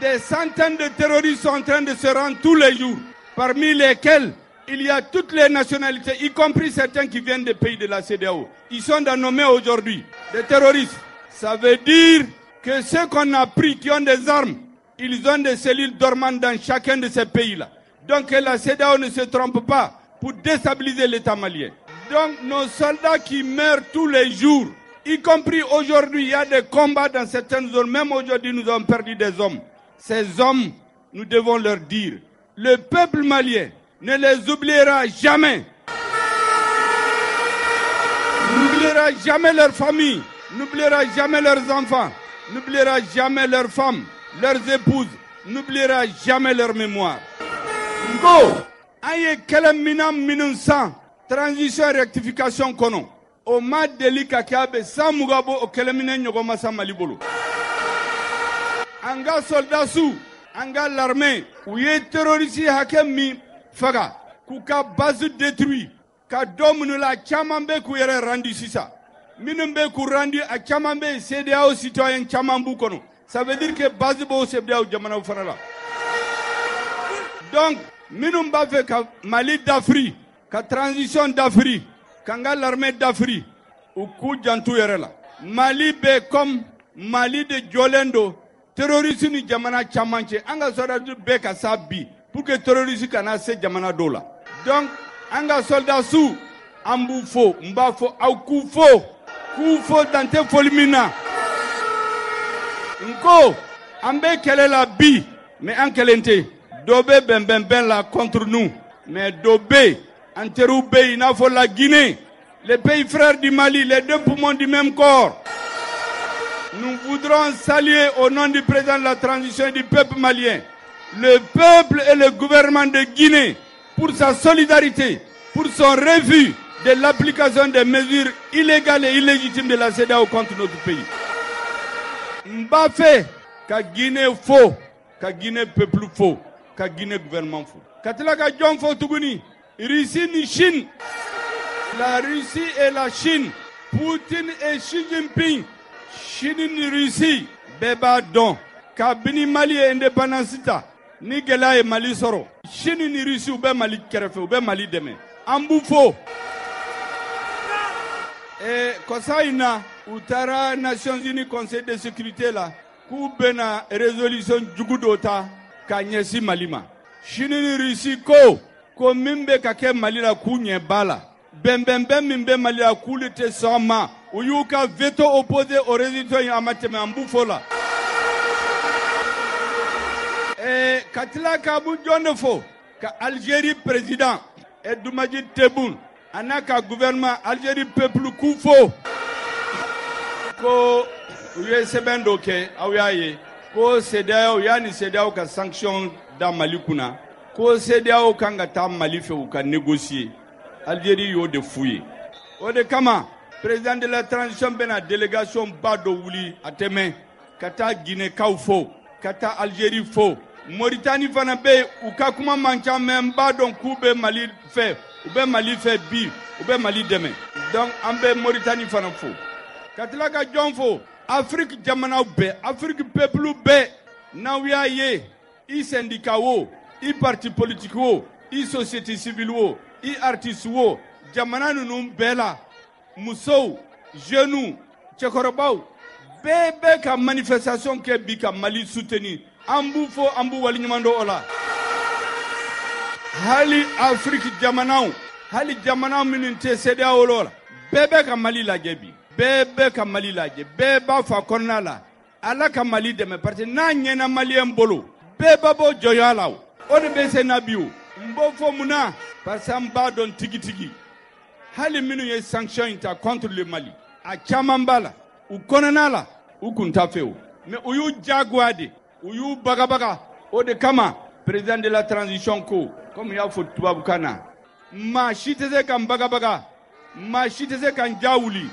Des centaines de terroristes sont en train de se rendre tous les jours, parmi lesquels il y a toutes les nationalités, y compris certains qui viennent des pays de la CDAO. Ils sont dans mains aujourd'hui des terroristes. Ça veut dire que ceux qu'on a pris qui ont des armes, ils ont des cellules dormantes dans chacun de ces pays-là. Donc la CDAO ne se trompe pas pour déstabiliser l'État malien. Donc nos soldats qui meurent tous les jours, y compris aujourd'hui, il y a des combats dans certaines zones, même aujourd'hui nous avons perdu des hommes. Ces hommes, nous devons leur dire, le peuple malien ne les oubliera jamais. N'oubliera jamais leur famille, n'oubliera jamais leurs enfants, n'oubliera jamais leurs femmes, leurs épouses, n'oubliera jamais leur mémoire. Go! Aye minam minunsa, transition rectification kɔnɔ o ma deli ka kɛ a bɛ san muga bo o kɛlɛminɛ ɲɔgɔn masa mali bolo an ka soldasiw an ka larime u ye terorisi hakɛ min faga k'u ka basi detruit ka dɔ minnu la caman bɛ k'u yɛrɛ randi sisa minnu be k'u randi a caman be yen sitoyɛn citoyen caman b'u kɔnɔ sa veut dire que base b'o cdao jamanaw fana la donc minnu b'a fɛ ka mali dafiri ka transition d'Afri, k'an ka l'armée d'Afrique u k'u jantu yɛrɛ la Mali bɛ comme Mali de jɔlen don du ni jamana caman cɛ an ka soldats bɛɛ ka s'a pour que kana se jamana dola? la donc an ka soldats su an b'u fo n b'a fɔ aw k'u fo k'u la bi mais an kelen tɛ dɔ bɛ bɛnbɛnbɛn la contre nous mais dɔ en teriw bɛ La Guinée, les pays frères du Mali, les deux poumons du même corps. Nous voudrons saluer au nom du président de la transition du peuple malien, le peuple et le gouvernement de Guinée pour sa solidarité, pour son refus de l'application des mesures illégales et illégitimes de la CEDAO contre notre pays. Mbafe, ka Guinée faux, la Guinée peuple faux, ka Guinée gouvernement faux. Russie ni Chine. La Russie et la Chine. Poutine et Xi Jinping. Chine ni Russie. Bɛɛ b'a dɔn. Kabini Mali ye indépendance ta. Ni gɛlɛya ye Mali sɔrɔ. Chine ni Russie u bɛ Mali kɛrɛfɛ u bɛ Mali dɛmɛ. An b'u fo. Ee kɔsa in na u taara Nations Unies Conseil de sécurité la k'u bɛna résolution jugu dɔ ta k'a ɲɛsin Mali ma. Chine ni Russie ko. ko min bɛ ka kɛ mali la k'u ɲɛ ba la bɛnbɛnbɛn min bɛ mali la k'olu tɛ sɔn ma u y'u ka veto opose o résolution in a ma tɛmɛ an b'u fo la ee ka tila k'a bu jɔn de fo ka alizeri président edumaji tebun a n'a ka gouvernement alizeri peuple k'u fo ko u ye sɛbɛn dɔ kɛ aw y'a ye ko sedeyaw u y'a ni sedeyaw ka sanction da mali kunna ko sedeyaw kan ka taa mali fɛ u ka negosiye aljeri y'o de f'u ye o de kama président de la transition bena délégation ba dɔ wuli a tɛ mɛn ka taa ginekaw fo ka taa aljeri fo moritani fana be yen u ka kuma man ca mɛ n b'a dɔn k'u be mali fɛ u bɛ mali fɛ bi u bɛ mali dɛmɛ donc an bɛ moritani fana fo ka tila ka jɔn fo afiriki jamanaw bɛɛ afiriki pepulu bɛɛ n'aw y'a ye i sɛndika wo I parti politik wou, i sosyeti sivil wou, i artis wou, jamanan nou nou mbela, mousou, jenou, chekorobou, bebe ka manifestasyon kebi ka mali suteni, ambou fo, ambou wali nyumando wou la. Hali Afrik jamanan, hali jamanan mbili nte sede a wou la, bebe ka mali lage bi, bebe ka mali lage, bebe fakon la la, ala ka mali deme parti, nanye na mali e mbolo, bebe bo joya la wou, ode bese bɛ na bi o n b'o fɔ mun na parce que b'a dɔn tigitigi hali minnu ye sanction ta contre le mali a chama mbala la u kɔnɔna la u kun t'a fɛ o u y'u diyagoya de u y'u bagabaga o kama president de la transition ko komi y'a fɔ tubabukan na ma si tɛ kan baga n bagabaga maa si tɛ se ka wuli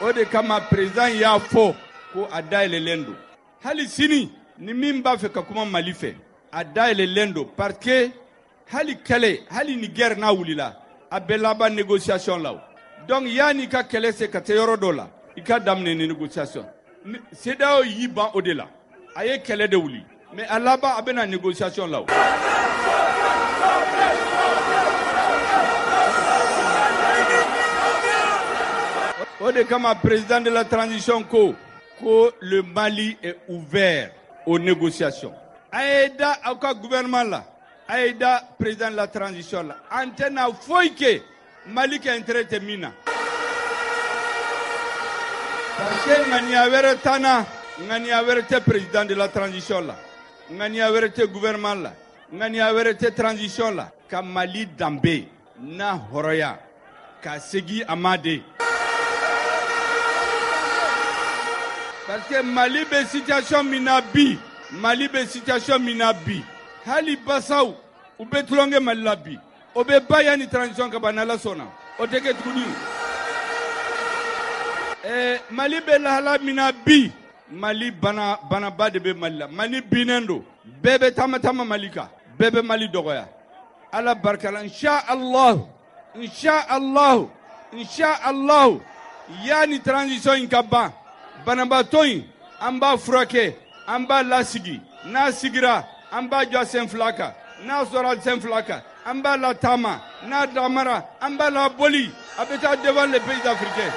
o de kama president y'a fɔ ko a dayɛlɛlen don hali sini ni min fe fɛ ka kuma mali fɛ a dayɛlɛlen don parike hali kɛlɛ hali nigɛri n'a wulila a bɛ laban négociation la donc yani ka kɛlɛ se ka se yɔrɔ dɔ la i ka daminɛ ni négociation CEDEAO y'i ban o de la a ye kɛlɛ de wuli mais a laban a bɛna négociation la o de kama président de la transition ko ko le mali est ouvert aux négociations Aida au gouvernement la Aïda, président de la transition là. Antena à foyi que mali qui intérêt tɛ min parce que ŋaniya na président de la transition la ŋaniya wɛrɛ été gouvernement la ŋaniya wɛrɛ été transition là. mali n'a horoya, ka amade. parce que mali be situation mina mali bɛ situasiɔn min na bi hali basaw u be tulonkɛ mali la bi o be ba ya ni transisiɔn ka ban n'ala sɔnna o tɛ kɛ tuguni eh, mali bɛ lahala min na bi mali bana banaba de bɛ mali la mali binnen do bɛɛ bɛ taama taama mali kan bɛɛ bɛ mali dɔgɔya ala barikala insha allahu insha allahu insha allahu yani transition in ka ban banabaatɔ in an b'a furakɛ an b'a lasigi n'a sigira an b'a jɔ sen fila kan n'a sɔrɔ sen fila kan an b'a la taama n'a damara an b'a la boli a bɛ taa devant les pays africains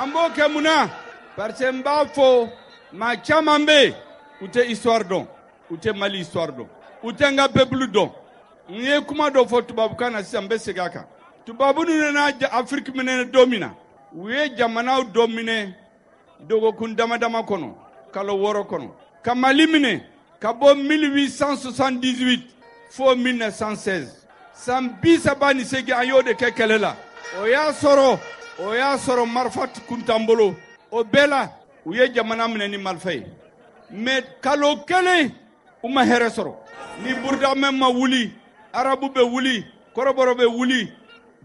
an b'o kɛ mun na parce que n b'a fɔ maa caman bɛ yen u tɛ histoire dɔn u tɛ mali histoire dɔn u tɛ n ka peuple dɔn n ye kuma dɔ fɔ tubabukan na sisan n bɛ segin a kan tubabu ninnu nana afiriki minɛ don min na u ye jamanaw dɔ minɛ dogokun dama dama kɔnɔ kalo wɔɔrɔ kɔnɔ ka mali minɛ ka bɔ 1878 fo 1916 san bi saba ni segi an y'o de kɛ kɛlɛ la o y'a sɔrɔ o y'a sɔrɔ marifa kun t'an bolo o bɛɛ la u ye jamana minɛ ni marifa ye mɛ kalo kelen u ma hɛrɛ sɔrɔ ni burudamɛ ma wuli arabu bɛ wuli kɔrɔbɔrɔ bɛ wuli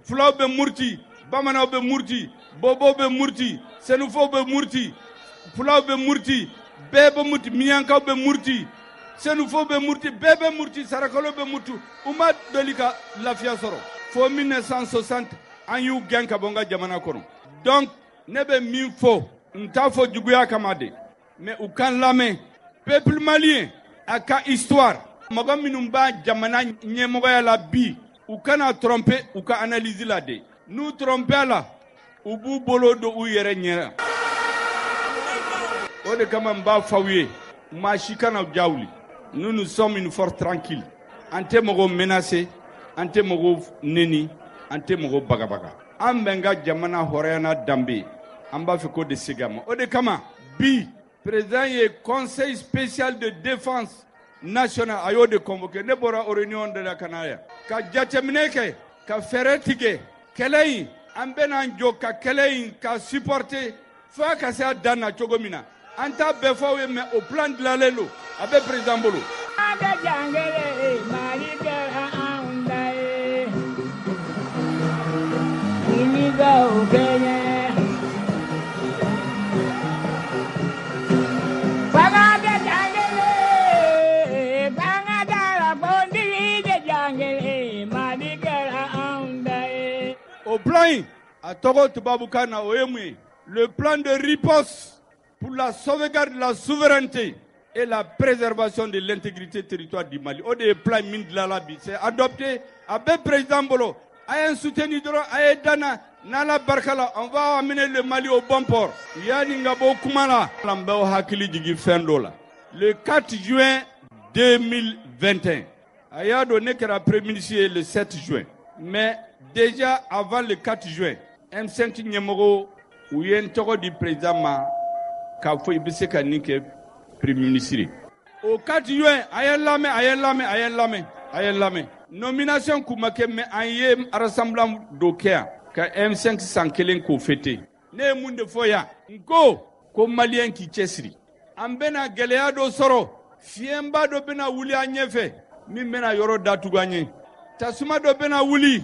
fulaw bɛ muruti bamanaw bɛ muruti bɔbɔw bɛ muruti senufow be murti pulaw be murti bɛɛ be murti miyankaw be murti senufow be murti bɛɛ be murti sarakalo be murti u ma doli ka lafiya sɔrɔ fo 1960 an y'u gɛn ka bɔ ka jamana kɔnɔ donc ne be min fɔ n fo fɔ juguya kama de mɛ u kan lamɛn peuple malien a ka histoire mɔgɔ minnu b'a jamana ɲɛmɔgɔya la bi u kana trompe u ka analyse la de n'u trompe a la u b'u bolo don u de kama n b'a f'aw ye kana jawuli nous nous sommes une force tranquille an tɛ mɔgɔw an neni an tɛ mɔgɔw bagabaga an bɛ n jamana n'a danbe an de segin a kama bi président ye conseil spécial de défense nationale a y'o de convoqué ne bɔra réunion de la kanaya na ka jateminɛ kɛ ka an bɛna jɔ ka kɛlɛ in ka supporte fɔɔ ka se a dan na cogo min na an t'a bɛɛ fɔ aw ye mɛ o plan dilalen lo a bɛ président bolo an bɛ jankɛlɛ mali kɛra anw ta ye imi bɛ o kɛ le plan de riposte pour la sauvegarde de la souveraineté et la préservation de l'intégrité territoriale du Mali. Au c'est adopté avec président Bolo. a soutenu de aïe dana, nala barkala, on va amener le Mali au bon port. Yani ngabo kumala, hakili fendola. Le 4 juin 2021, a Ayado Nekera premier ministre le 7 juin. Mais Déjà avant le 4 juin, M5 ɲɛmɔgɔ u ye n président ma k'a fɔ premier ministre Au 4 juin a Lame, lamɛn a Ayan Lame, Ayan Lame. nomination kun ma kɛ mais an rassemblement M5 san kelen k'o ne monde foya, de fɔ Comme n ko Ambena Geleado k'i Fiemba Dobena soro wuli an Mimena Yoro bɛna yɔrɔ tasuma wuli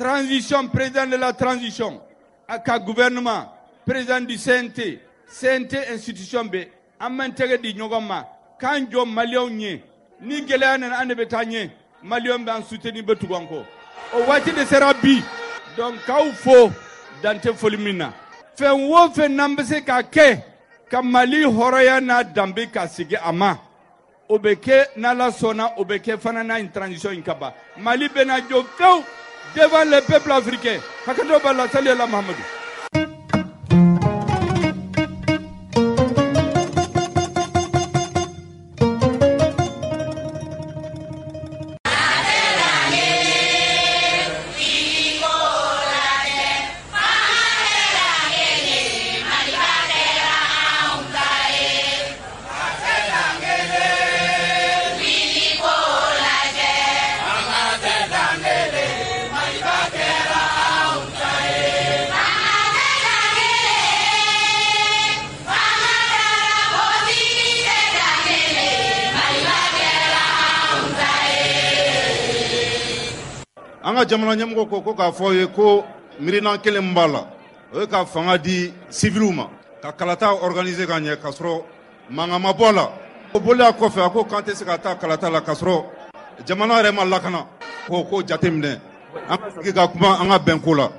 transition, président de la transition, aka gouvernement, président du CNT, CNT institution B, an man di ɲɔgɔn ma, malionye, Anne Betanye, ni gɛlɛya nana an de Au taa O de serabi donc k'aw fo dante tɛ foli min na. Mali Horayana n'a Sigama Obeke n'ala sona, fana in transition in Kaba? mali bena devant les peuples africains. Hakadobala, salut la Mahamadou. an ka jamana ɲɛmɔgɔ ko ko k'a fɔ aw ye ko miirina kelen min b'a la o ye ka fanga di siviliw ma ka kalata organise ka ɲɛ k'a sɔrɔ manga ma bɔ a la o boli a kɔfɛ a ko k'an tɛ se ka taa kalata la k'a sɔrɔ jamana yɛrɛ ma lakana k'o ko jate minɛ an ka sigi ka kuma an ka bɛn ko la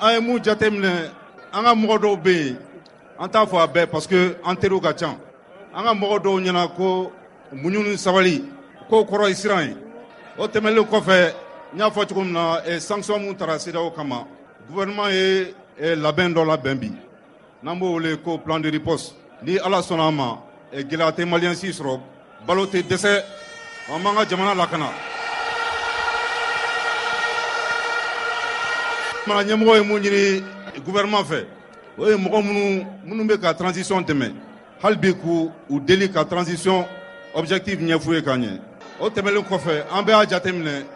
an ye mun jate minɛ an ka mɔgɔ dɔw bɛ yen an t'a fɔ a bɛɛ parce que an teriw ka ca an ka mɔgɔ dɔw ɲɛna ko muɲu ni sabali k'o kɔrɔ ye siran ye o tɛmɛlen kɔfɛ n y'a fɔ cogo min na eh, sanction mun tara sedaw kama guvɛrɛnɛman ye eh, labɛn dɔ labɛn bi n'an b'o wele ko plan de riposte ni ala sɔnna a ma eh, gɛlɛya tɛ maliyɛnsi sɔrɔ balo tɛ dɛsɛ an b'an ka jamana lakana mana ɲɛmɔgɔ ye mun ɲini guvɛrɛnɛman fɛ o ye mɔgɔ minnu minnu bɛ ka transition tɛmɛ hali bi k'u u deli ka transition objectif ɲɛf'u ye ka ɲɛ o tɛmɛlen kɔfɛ an bɛ y'a jateminɛ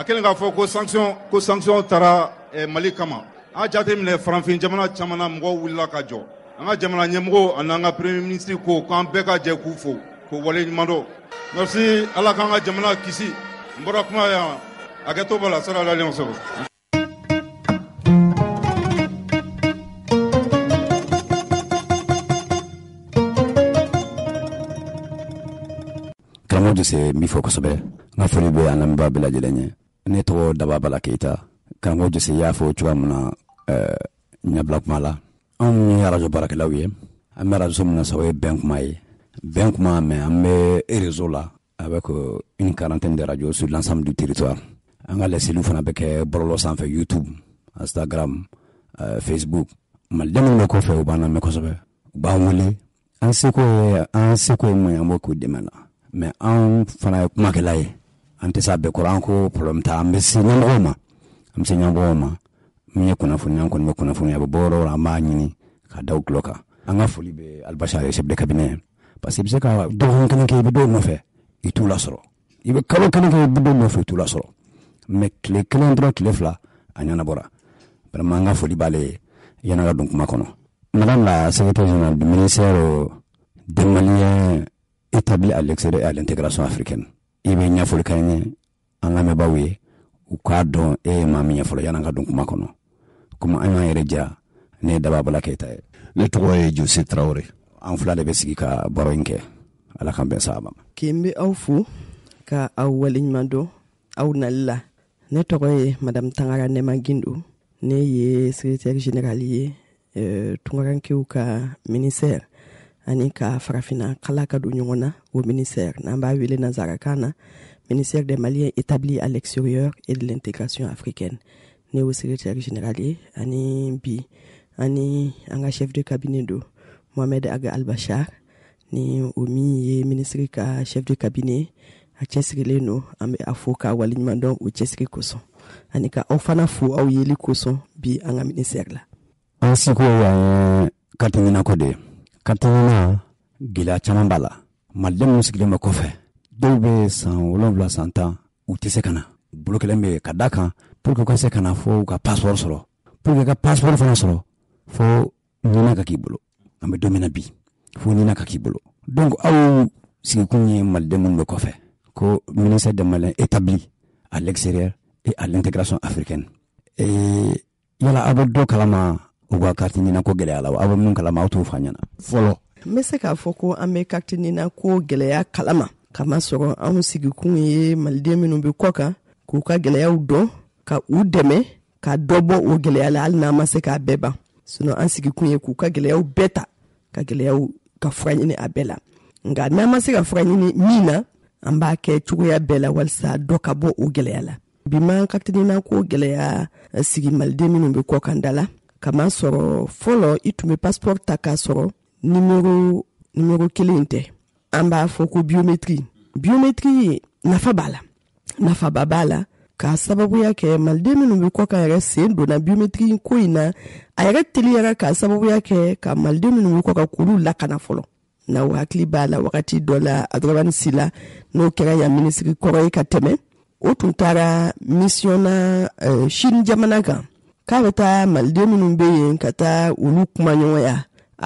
a kɛlen k'a fɔ ko sanction ko sanction taara eh, mali kama an ka jate minɛ farafin jamana caman na mɔgɔw wulila ka jɔ an ka jamana ɲɛmɔgɔ ani an ka premier ministre ko k'an bɛɛ ka jɛ k'u fo k'u ɲuman dɔ merci ala k'an ka jamana kisi n bɔra kuma yan hakɛto b'a la sara alayhi wa karamɔgɔ de min fɔ kosɛbɛ n ka foli bɛ an lamɛnbaa bɛɛ lajɛlen ye ne tɔgɔ daba bala keyita karamɔgɔ jese y'a fɔ cogoya mun na ɲabila kuma la anw ye arajo baarakɛlaw ye an bɛ arajo min na sa o ye bɛn kuma ye bɛn kuma mɛ an bɛ réseau la avec une quarantaine de radios sur l'ensemble du territoire an ka laseliw fana bɛ kɛ bɔlɔlɔ sanfɛ youtube instagram eh, facebook malijan minnu bɛ kɔfɛ u b'an lamɛn kosɛbɛ u b'an wele an seko ye an seko ye mun ye an b'o k'u dɛmɛ la mɛ anw fana ye kumakɛla ye amtesabbe kuranko pulomta ambesinyan woma amsinyan woma kuna funi kun nime kuna funi boro rama nyini ka kada ukloka anga fuli be albasha ya de kabine parce bise ka do hon kan ke be do no itu la soro ibe kalo kan ke be do no itu la soro me kile kile ndro kile fla anyana bora vraiment manga fuli bale yana ga dun kuma kono madame la secrétaire générale du ministère euh, des maliens établi à l'extérieur et à l'intégration africaine i be ɲɛfɔli ka ɲini an baw ye u k'a dɔn e ye maa min ye fɔlɔ yan'an ka don kuma kɔnɔ komi an y'an yɛrɛ ja ne ye dababala keyita ye ne tɔgɔ ye jose tarawele an fila sigi ka baro in kɛ ala kan bɛn saaba ma k'in aw fu ka aw waleɲuman dɔn aw nali la ne tɔgɔ ye madam tangara nɛma gindo ne ye sekretɛri generali ye euh, tungarankew ka minisɛrɛ ani ka farafina kala ka don ɲɔgɔn na o ministère n'an b'a wele nazarakan na ministère des maliens établi à l'extérieur et de l'intégration africaine ne o secrétaire général ye ani bi ani an ka chef de cabinet do mohamed aga albachar ni o min ye ministre ka chef de cabinet a cɛsirilen no an be a fo k'a waliɲuman dɔn o cɛsiri kosɔn ani ka aw fana fo aw yeli kosɔn bi an ka ministɛrɛ la an siko yan ye euh, katiɲinako de ye kantanana gɛlɛya caman b'a la maliden minnu sigilen bɛ kɔfɛ dɔw bɛ san wolonfila san tan u tɛ se ka na bolo kelen bɛ ka da kan pour que u ka se ka na fɔ u ka passeport sɔrɔ pour que ka passeport fana sɔrɔ fo ɲina ka k'i bolo an bɛ don min na bi fo ɲina ka k'i bolo donc aw sigikun ye maliden minnu bɛ kɔfɛ ko ministère des maliens établi à l'extérieur et à l'intégration africaine et ee, yala aw bɛ dɔ kalama u ka kariti ɲina ko gɛlɛya la aw bɛ minnu kalama aw t'o fa ɲɛna fɔlɔ n be se k'a fɔ ko an be kariti ko gɛlɛya kalama kamasɔrɔ anw sigikun ye maliden minnu be kɔ kan k'u ka gɛlɛyaw dɔn ka u dɛmɛ ka dɔ bɔ o gɛlɛya la hali n'an ma se k'a bɛɛ ban sinɔ an sigikun ye k'u ka gɛlɛyaw bɛɛ ta ka gɛlɛyaw ka fura ɲini a bɛɛ la nka n'an ma se ka fura ɲini min na an b'a kɛ cogoya bɛɛ la walisa dɔ ka bɔ o gɛlɛya la bi ma an katinina ko gɛlɛya sigi maliden minnu be kɔ kan da la Kamasɔrɔ fɔlɔ i tun bɛ pasport ta k'a sɔrɔ numéro numéro kelen tɛ an b'a fɔ ko biométrie biométrie nafa b'a la nafaba b'a la k'a sababuya kɛ maliden minnu bɛ kɔ kan yɛrɛ sen donna biométrie ko in na a yɛrɛ teliyara k'a sababuya kɛ ka maliden minnu bɛ kɔ kan k'olu lakana fɔlɔ n'aw hakili b'a la wagati dɔ la adrabanisi la n'o kɛra ya minisiri kɔrɔ ye ka tɛmɛ o tun taara mission na euh jamana kan k'a bɛ taa maliden minnu bɛ yen ka taa olu kumaɲɔgɔnya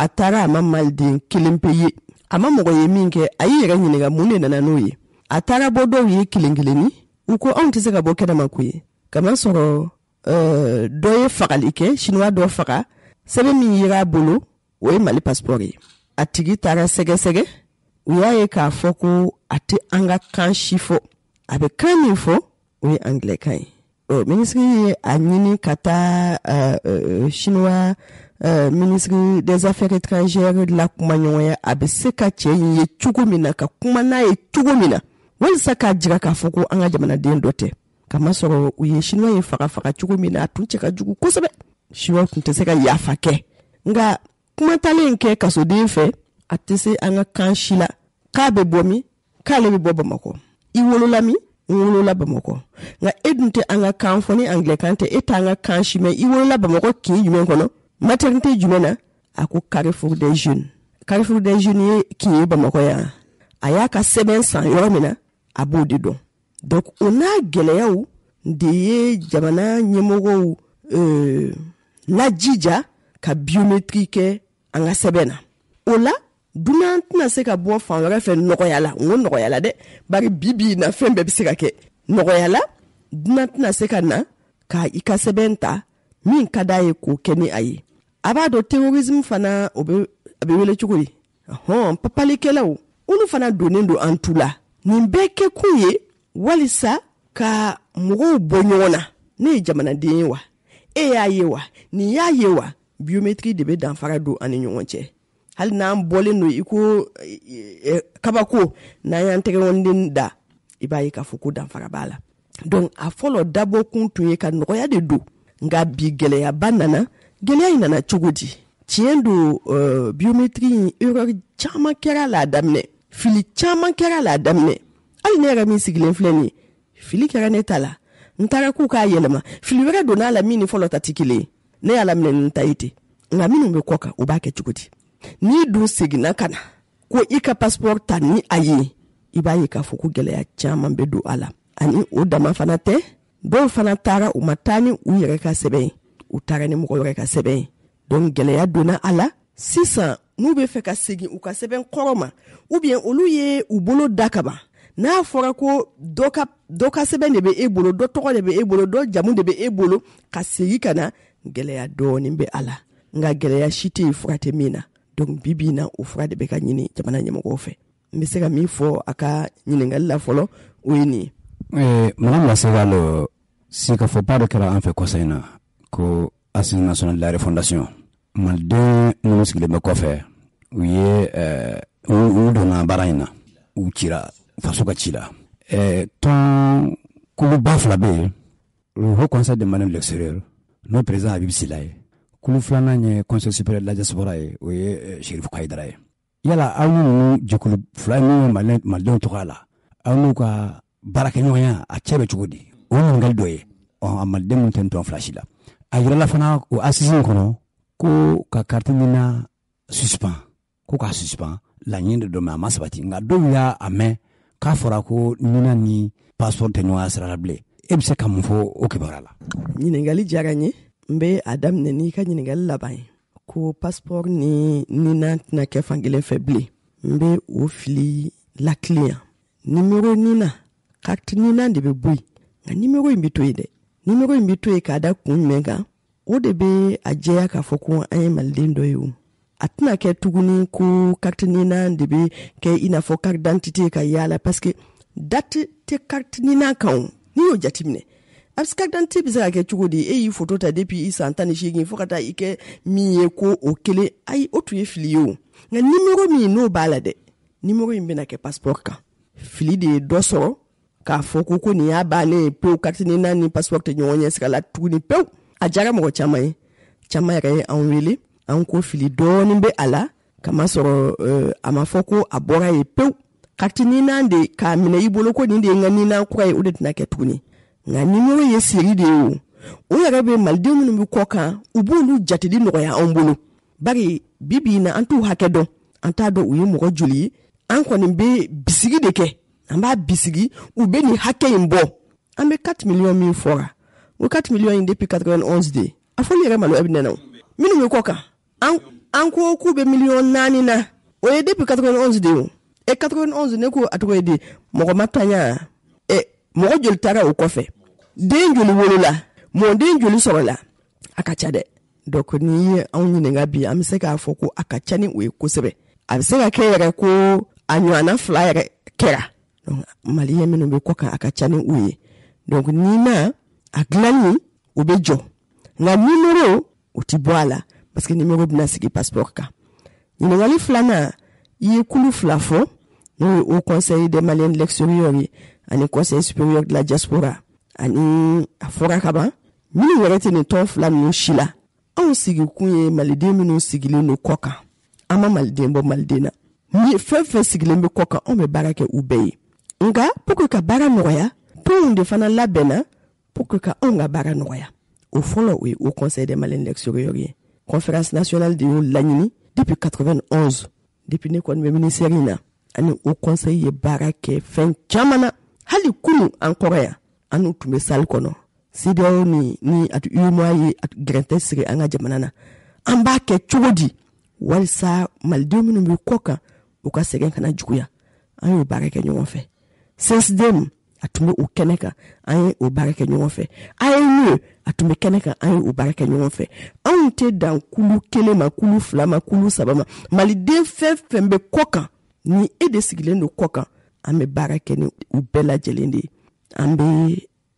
a taara a ma maliden kelen pe ye a ma mɔgɔ ye min kɛ a y'i yɛrɛ ɲininka mun de nana n'o ye a taara bɔ dɔw ye kelen kelenni u ko anw tɛ se ka bɔ kɛnɛma ko ye kamasɔrɔ euh, dɔ ye fagali kɛ sinuwa dɔ faga sɛbɛn min yera bolo o ye mali pasipɔr ye a tigi taara sɛgɛsɛgɛ u y'a ye k'a fɔ ko a tɛ an ka kan si fɔ a bɛ kan min fɔ o ye angilɛkan ye Eh, minisiri ye a ɲini ka taa eh, eh, chinois ministre des affaires étrangères la kumaɲɔgɔnya a be se ka cɛɛ ye cogo min na ka kuma n'a ye cogo min na walisa k'a jira k'a fɔ ko an ka jamanaden dɔ tɛ kamasɔrɔ u ye siniwa ye faga cogo min na a tun cɛ ka jugu kosɛbɛ siniwa tun tɛ se ka yafa kɛ nga kumatalen kɛ kasoden fɛ a tɛ se an ka kan si la k'a bɛ bɔ min k'ale bɛ bɔ bamakɔ i wolola min n wolola bamakɔ nka e dun tɛ an ka kan fɔ ni angilɛ kan tɛ e t'an ka kan si mɛn i wolola bamakɔ kin jumɛn kɔnɔ maternité jumɛn na a ko carrefour des jeunes carrefour des jeunes ye kin ye bamakɔ yan a y'a ka sɛbɛn san yɔrɔ min na a b'o de dɔn donc o n'a gɛlɛyaw de ye jamana ɲɛmɔgɔw euh, lajija ka biométrie kɛ an ka sɛbɛn na o la dunan tɛna se ka bɔ fan wɛrɛ fɛ nɔgɔya la n ko nɔgɔya la dɛ bari bi bi na fɛn bɛɛ bɛ se ka kɛ nɔgɔya la dunan tɛna se ka na ka i ka sɛbɛn ta min ka d'a ye k'o kɛ ni a ye a b'a dɔn terrorisme fana o bɛ a bɛ wele cogo di ɔhɔn papalikɛlaw olu fana donnen don an tu la nin bɛɛ kɛ kun ye walisa ka mɔgɔw bɔ ɲɔgɔn na ne ye jamanaden ye wa e y'a ye wa nin y'a ye wa biométrie de bɛ danfara don an ni ɲɔgɔn cɛ hali n'an bɔlen don i ko e, e, kabako n'an y'an tɛgɛkɔniden da i b'a ye k'a fɔ ko danfara b'a la donc a fɔlɔ dabɔkun tun ye ka nɔgɔya de don nka bi gɛlɛyaba nana gɛlɛya yi nana cogo di tiɲɛ don uh, biometiri in erreur caaman kɛra la a daminɛ fili caaman kɛra la a daminɛ hali ne yɛrɛ min sigilen filɛ nin ye fili kɛra ne ta la n taara k'u k'a yɛlɛma fili wɛrɛ donna a la min ni fɔlɔ ta ti kelen ne y'a laminɛ ni ta ye ten nka minnu bɛ kɔ kan u b'a kɛ cogo di n'i dun seginna ka na ko i ka pasipɔri ta ni a ye i b'a ye k'a fɔ ko gwɛlɛya caaman be don a la ani o dama fana tɛ dɔw fana taara u ma taa ni u yɛrɛ ka sɛbɛn ye u taara ni mɔgɔ wɛrɛ ka sɛbɛn ye donc gwɛlɛya donna a la sisan n'u be fɛ ka segin u ka sɛbɛn kɔrɔ ma u bien olu ye u bolo da kaban n'a fɔra ko dɔ ka sɛbɛn de be e bolo dɔ tɔgɔ de be e bolo dɔ jamu de be e bolo ka segi ka na gwɛlɛya dɔɔni be a la nka gwɛlɛya si tɛ ye fura min na donc bibi na o fura de bɛ ka ɲini jamana ɲɛmɔgɔw fɛ n bɛ se ka min fɔ a ka ɲiningali la fɔlɔ o ye nin ye madame ka segalo sikafɔba dɔ kɛra an fɛ kɔsa in na ko assise national de la refondation maliden minnu sigilen bɛ kɔfɛ u ye eh, u donna baara in na u cira faso ka ci eh, la tɔn kuluba fila bɛ yen le haut conseil de malins le l'extérieur n'o président habib sila ye Kulu filanan ye conseil supérieur de la diaspora ye o ye eh, Sherifu Kayidara ye. Yala aw n'u jɛkulu fila min ye malidenw tɔgɔ a la aw n'u ka baarakɛɲɔgɔnya a cɛ bɛ cogo di o ɲininkali dɔ ye a maliden minnu tɛ dɔn filasi la a yirala fana o asisi in kɔnɔ ko ka kariti min na ko k'a susipan laɲini de dɔ mɛ a ma sabati nka dɔw y'a mɛn k'a fɔra ko nina ni pasipɔri tɛ ɲɔgɔnya sira la bilen e bɛ se ka mun fɔ o kibaruya la ɲininkali diyara n ye n be a daminɛ n'i ka ɲiningali laban ye ko pasport ni nina tɛna kɛ fankelen fɛ bilen n be o fili lakili yan nimero nina karti nina de be bo yen nka nimero ɲi be to yen dɛ nimero ɲi be to yen k'a da kun jumɛn kan o de be a jɛya k'a fɔ ko an ye maliden dɔ ye o a tɛna kɛ tuguni ko karti nina de be kɛ i n'a fɔ kari dantite ka y'a la parsike dati tɛ karti nina kan o n'i y'o jatiminɛ a bɛ se ka dante bɛ se ka kɛ cogo di e y'i foto ta depuis i san tan ni seegin fo ka taa i kɛ min ye ko o kelen ayi o tun ye fili ye o nka nimoro min n'o b'a la dɛ nimoro in bɛna kɛ pasipɔri kan fili de ye dɔ sɔrɔ k'a fɔ ko ko nin y'a bannen ye pewu karitini n'a ni pasipɔri tɛ ɲɔgɔn ɲɛsira la tuguni pewu a jara mɔgɔ caman ye caman yɛrɛ ye anw wele an ko fili dɔɔni bɛ a la kamasɔrɔ uh, a ma fɔ ko a bɔra ye pewu kariti ninan de k'a minɛ i bolo ko nin de ye n ka ninan kura ye o de tɛna kɛ tuguni nka nin ye seri de ye o o yɛrɛ bɛ maliden minnu bɛ kɔ kan u b'olu jatedi nɔgɔya bolo bari bi bi na an t'u hakɛ dɔn an t'a dɔn u ye mɔgɔ joli ye an kɔni bɛ bisigi de kɛ an b'a bisigi u bɛ nin hakɛ in bɔ an bɛ 4 miliyɔn min fɔra o 4 miliyɔn in depuis de a fɔli yɛrɛ malo bɛ nɛnɛ o minnu bɛ kɔ kan an an ko k'u bɛ miliyɔn naani na o ye depuis de o e 91 ne ko a tɔgɔ ye di mɔgɔ ma tanya mɔgɔ joli tara o kɔfɛ den joli wolola mɔden joli sɔrɔla a ka ca dɛ dɔk n'i ye anw ɲininka bi an be se k'a fɔ ko a ka ca ni o ye kosɛbɛ a be se ka kɛ yɛrɛ ko a ɲɔana fila yɛrɛ kɛra mali maliyɛ minw be kɔ kan a ka ca ni u ye donc ni na a gilani o be jɔ nka nimero o ti bɔ a la parce que nimero bena sigi passport kan ɲiningali filana i ye kulu fila fɔ n'o ye au conseil des maliens de l'extérieur ye ani conseil supérieur de la diaspora ani a fɔra ka ban minnu yɛrɛ tɛ nin tɔn fila ninnu si la anw sigikun ye maliden minnu sigilen don kɔ kan an ma maliden bɔ maliden na ni fɛn fɛn sigilen be kɔ kan anw be baara kɛ u bɛɛ ye nka pour ka baara nɔgɔya tɔnw de fana labɛnna pour ka anw ka baara nɔgɔya o fɔlɔ o ye au conseil des malin l'extérieur ye conférence nationale de y'o laɲini depuis 91 depuis ne kɔni be ministɛri na ani au conseil ye baara kɛ fɛn caaman na hali kunu an kɔrɔ an'u tun bɛ sali kɔnɔ cdao ni ni at uma ye at gɛrɛntɛ sigi an ka jamana na an b'a kɛ cogo di walisa maliden minnu bɛ kɔ kan u ka sɛgɛn kana juguya an y'o baara kɛ ɲɔgɔn fɛ sensiden a tun bɛ o kɛnɛ kan an ye o baara kɛ ɲɔgɔn fɛ amu a tun bɛ kɛnɛ kan an ye o baara kɛ ɲɔgɔn fɛ anw tɛ dan kulu kelen ma kulu fila ma kulu saba ma maliden fɛn fɛn bɛ kɔ kan ni e de sigilen don kɔ kan an bɛ baara kɛ ni u bɛɛ lajɛlen de an bɛ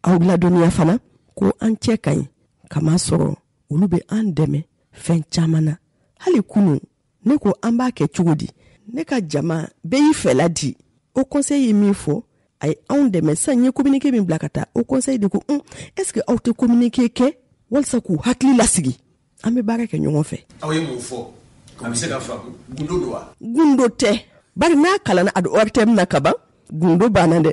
aw ladɔnniya fana ko an cɛ ka ɲi kamasɔrɔ olu bɛ an dɛmɛ fɛn caman na hali kunun ne ko an b'a kɛ cogo di ne ka jama bɛɛ y'i fɛla di o kɔse ye min fɔ a ye anw dɛmɛ san ye kominike min bila ka taa o kɔse de ko un ɛsseke aw tɛ kominike kɛ walasa k'u hmm, hakili lasigi an bɛ baara kɛ ɲɔgɔn fɛ aw ye mun gundo don gundo tɛ bari n'a kalanna a do oritɛmu na kaban gundo banna dɛ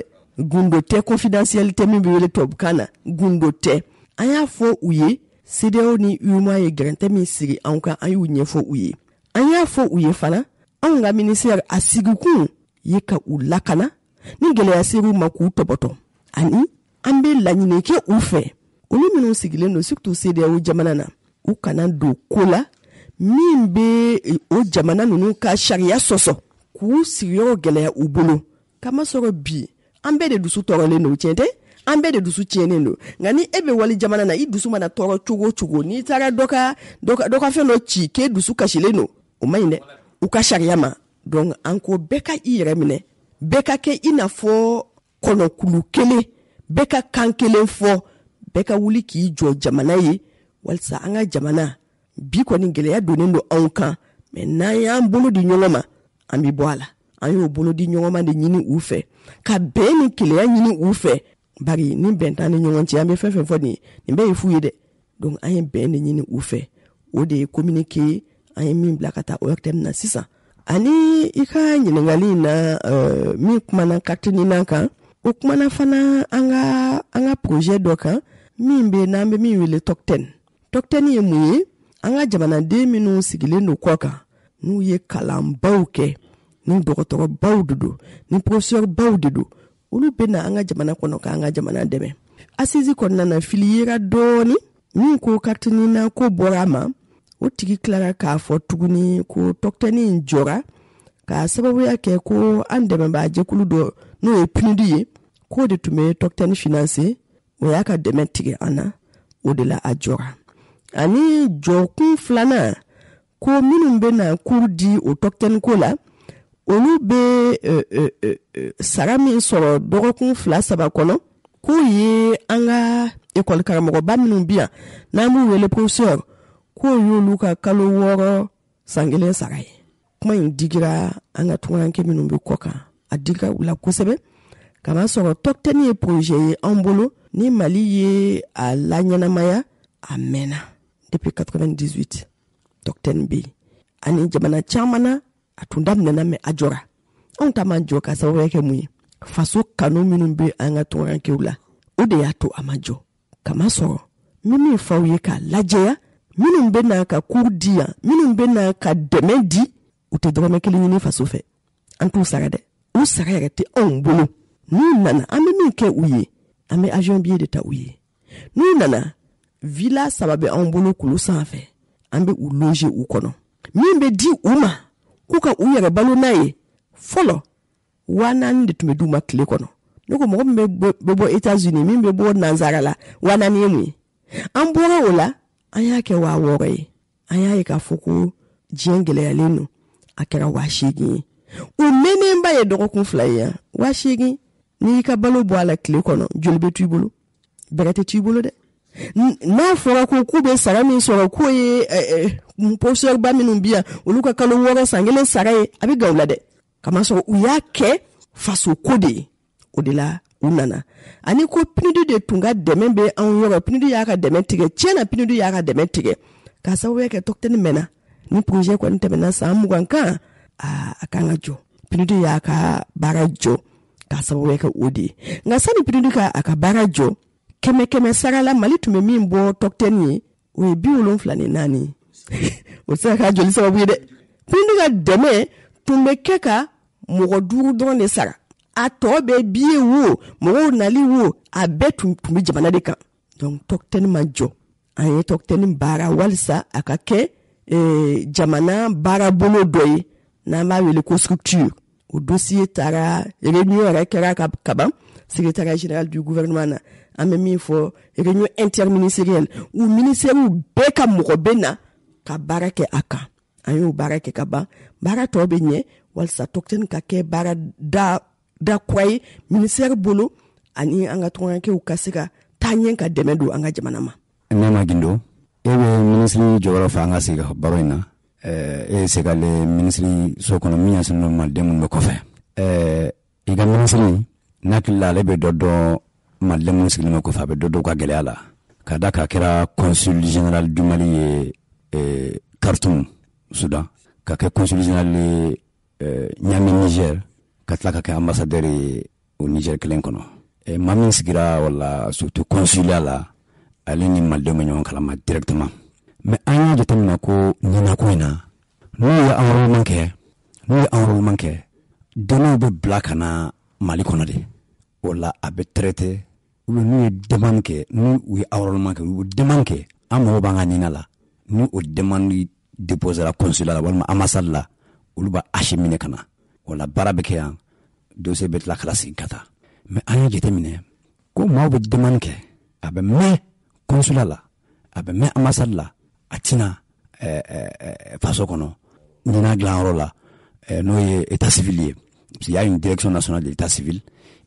gundo tɛ konfidansiyɛlitɛ min be wele tubabukan na gundo tɛ an y'a fɔ u ye sedeyaw ni uma ye gɛrɛntɛ min sigi anw kan an y'u ɲɛfɔ u ye an y'a fɔ u ye fana anw ka minisɛri a sigikun ye ka u lakana ni gwɛlɛya seriw ma k'u tɔbɔtɔ ani an be laɲini kɛ u fɛ olu minw sigilen don surtu sedeyaw jamana na u kana don koo la min be e, o jamana nunu ka sariya sɔsɔ k'u sigiɲɔgɔn gɛlɛya u bolo kamasɔrɔ bi an bɛɛ de dusu tɔɔrɔlen don tiɲɛ tɛ an bɛɛ de dusu tiɲɛnen don nka ni e bɛ wali jamana na i dusu mana tɔɔrɔ cogo o cogo n'i taara dɔ ka dɔ ka fɛn dɔ ci k'e dusu kasilen don o man ɲi dɛ u ka sariya ma donc an ko bɛɛ ka i yɛrɛ minɛ bɛɛ ka kɛ i n'a fɔ kɔnɔkulu kelen bɛɛ ka kan kelen fɔ bɛɛ ka wuli k'i jɔ jamana ye walisa an ka jamana bi kɔni gwɛlɛya donnen don anw kan mɛ n'an y'an bolo di ɲɔgɔn ma an bɛ bɔ a la an y'o bolodi ɲɔgɔnma de ɲini u fɛ ka bɛn ni keleya ɲini u fɛ bari ni bɛntan ni ɲɔgɔn cɛ an bɛ fɛn fɛn fɔ nin ye nin bɛɛ ye fu ye dɛ donc an ye bɛn de ɲini u fɛ o de ye communiqué an ye min bila ka taa ORTM na sisan ani i ka ɲininkali na euh, min kumana carte kan o kumana fana an ka an ka projet dɔ kan min bɛ n'an bɛ min wele tɔkutɛni tɔkutɛni ye mun ye an ka jamanaden minnu sigilen don kɔ kan n'u ye kalanbaw kɛ ni dɔgɔtɔrɔbaw de do ni porosɛribaw de do olu bena an ka jamana kɔnɔ k'an ka jamana dɛmɛ asizi kɔnɔna na filiyera dɔɔni min ko katinina ko bɔra ma o tigi kilara k'a fɔ tuguni ko tɔkutɛni jɔra k'a sababuya kɛ ko an dɛmɛbaa jɛkulu dɔ n'o ye pinidi ye k'o de tun be tɔkutɛni finanse o y'a ka dɛmɛ tigɛ an na o de la a jɔra ani jɔkun filanan ko minnu bena kur di o tɔkitɛniko la olu be uh, uh, uh, sara min sɔrɔ dɔgɔkun fila saba kɔnɔ k'u ye an ka ekɔlikaramɔgɔba minnu bi yan n'an b'u wele professeur k'o y'olu ka kalo wɔɔrɔ san kelen sara ye kuma ɲi digira an ka tunganakɛ minnu be kɔ kan a digira u la kosɛbɛ kamasɔrɔ tɔkitɛni ye projet ye an bolo ni mali ye a laɲɛnamaya a mɛnna depuis 98 dɔktɛni be yen ani jamana caaman a tun daminɛna mɛn a jɔra anw ta man jɔ ka sababuya kɛ mun ye faso kanu minnu be an ka tɔgɔyankew la o de y'a to a ma jɔ kamasɔrɔ min min faw ye k'a lajɛya minnu bena ka kur di yan minnu bena ka dɛmɛ di u tɛ dɔgɔmɛ kelen ɲini faso fɛ an t'u saga dɛ u saga yɛrɛ tɛ anw bolo n'u nana an be min kɛ u ye an be avion biye de ta u ye n'u nana vila saba be anw bolo kulu san fɛ an be u loze u kɔnɔ min be di u ma k'u ka u yɛrɛ balo n'a ye fɔlɔ waa de tun be di u ma tile kɔnɔ ne ko mɔgɔ min be bɔ etats-unis min be bɔ nansara la waa ye mun ye an bɔra o la an y'a kɛ waa wɔɔrɔ ye an y'a ye k'a fɔ ko diɲɛ gwɛlɛyalen no a kɛra waa seegin ye u nenenba ye dɔgɔkun fila ye yan waa seegin n'i ka balo bɔ a la tile kɔnɔ joli be t'i bolo bɛrɛ tɛ t'i bolo dɛ n'a fɔra ko k'u bɛ sara min sɔrɔ k'o ye eh, eh, posiyɛriba minnu bi yan olu ka kalo wɔɔrɔ san kelen sara ye a bɛ gaw la dɛ kamasɔrɔ u y'a kɛ fasoko de ye o de la u nana ani ko pinidi de tun ka dɛmɛ bɛ anw yɔrɔ pinidi y'a ka dɛmɛ tigɛ tiɲɛ na pinidi y'a ka dɛmɛ tigɛ k'a sababuya kɛ tɔkitɛni mɛnna ni projet kɔni tɛmɛna san mugan kan a a kan ka jɔ pinidi y'a ka baara jɔ k'a sababuya kɛ o de ye nka sani pinidi ka a ka baara jɔ kɛmɛ kɛmɛ sarala mali tun bɛ min bɔ tɔkutɛni ye o ye bi wolonfila ni naani [laughs] o se ka joli sababu ye dɛ pindu ka dɛmɛ tun bɛ kɛ ka mɔgɔ duuru dɔrɔn de sara a tɔɔ bɛ biye wo mɔgɔw nali wo a bɛɛ tun tun bɛ jamana de kan donc tɔkutɛni ma jɔ an ye tɔkutɛni baara walisa a ka kɛ eh, jamana baara bolo dɔ ye n'an b'a wele ko structure o dossier taara réunion yɛrɛ kɛra ka kaban secrétariat général du gouvernement na an bɛ min fɔ réunion interministériel u ministériw bɛɛ ka mɔgɔ bɛ na ka baara kɛ a kan an y'o baara kɛ ka ban baara tɔ bɛ ɲɛ walisa tɔkutɛni ka kɛ baara da da kura ye ministère bolo ani an ka tɔgɔɲakɛw ka se ka taa ɲɛ ka dɛmɛ don an ka jamana ma nema gindo e bɛ minisiri jɔyɔrɔ fɛ an ka sigi baro in na e eh, ye se ka so kɔnɔ min ɲɛsinnen do maliden minnu bɛ eh, kɔfɛ i ka minisiri ne hakilila ale be dɔ dɔn malilɛ minnu sigilen bɛ kɔfɛ a bɛ dɔ dɔn ka gɛlɛya la ka da k'a kɛra consul general du mali ye eh, ee, kartum sudan ka kɛ consul general ye ɲami ee, niger ka tila ka kɛ ambassadeur ye o niger kelen kɔnɔ ma min sigira wala surtout consulia la ale ni malidenw bɛ ɲɔgɔn kalama directement mais an y'a jate mina ko ɲinako in na n'u ye enrôlement kɛ n'u ye enrôlement kɛ deniw bɛ bila ka na mali kɔnɔ de o la a bɛ tɛrɛtɛ n'u ye demande kɛ n'u ye enrôlement kɛ u ye demande kɛ an mago b'an ka ɲinɛ la ni o demande déposera consulat la walima ambassade la olu b'a acheminer ka na o baara bɛ kɛ yan dossier bɛ tila ka ka taa mais an y'a jateminɛ ko maaw bɛ demande kɛ a bɛ mɛn consulat la a ah bɛ mɛn ambassade la a tɛna eh, eh, faso kɔnɔ ɲinɛ dilanyɔrɔ la eh, eh n'o ye état civil ye parce qu'il une direction nationale de l'état civil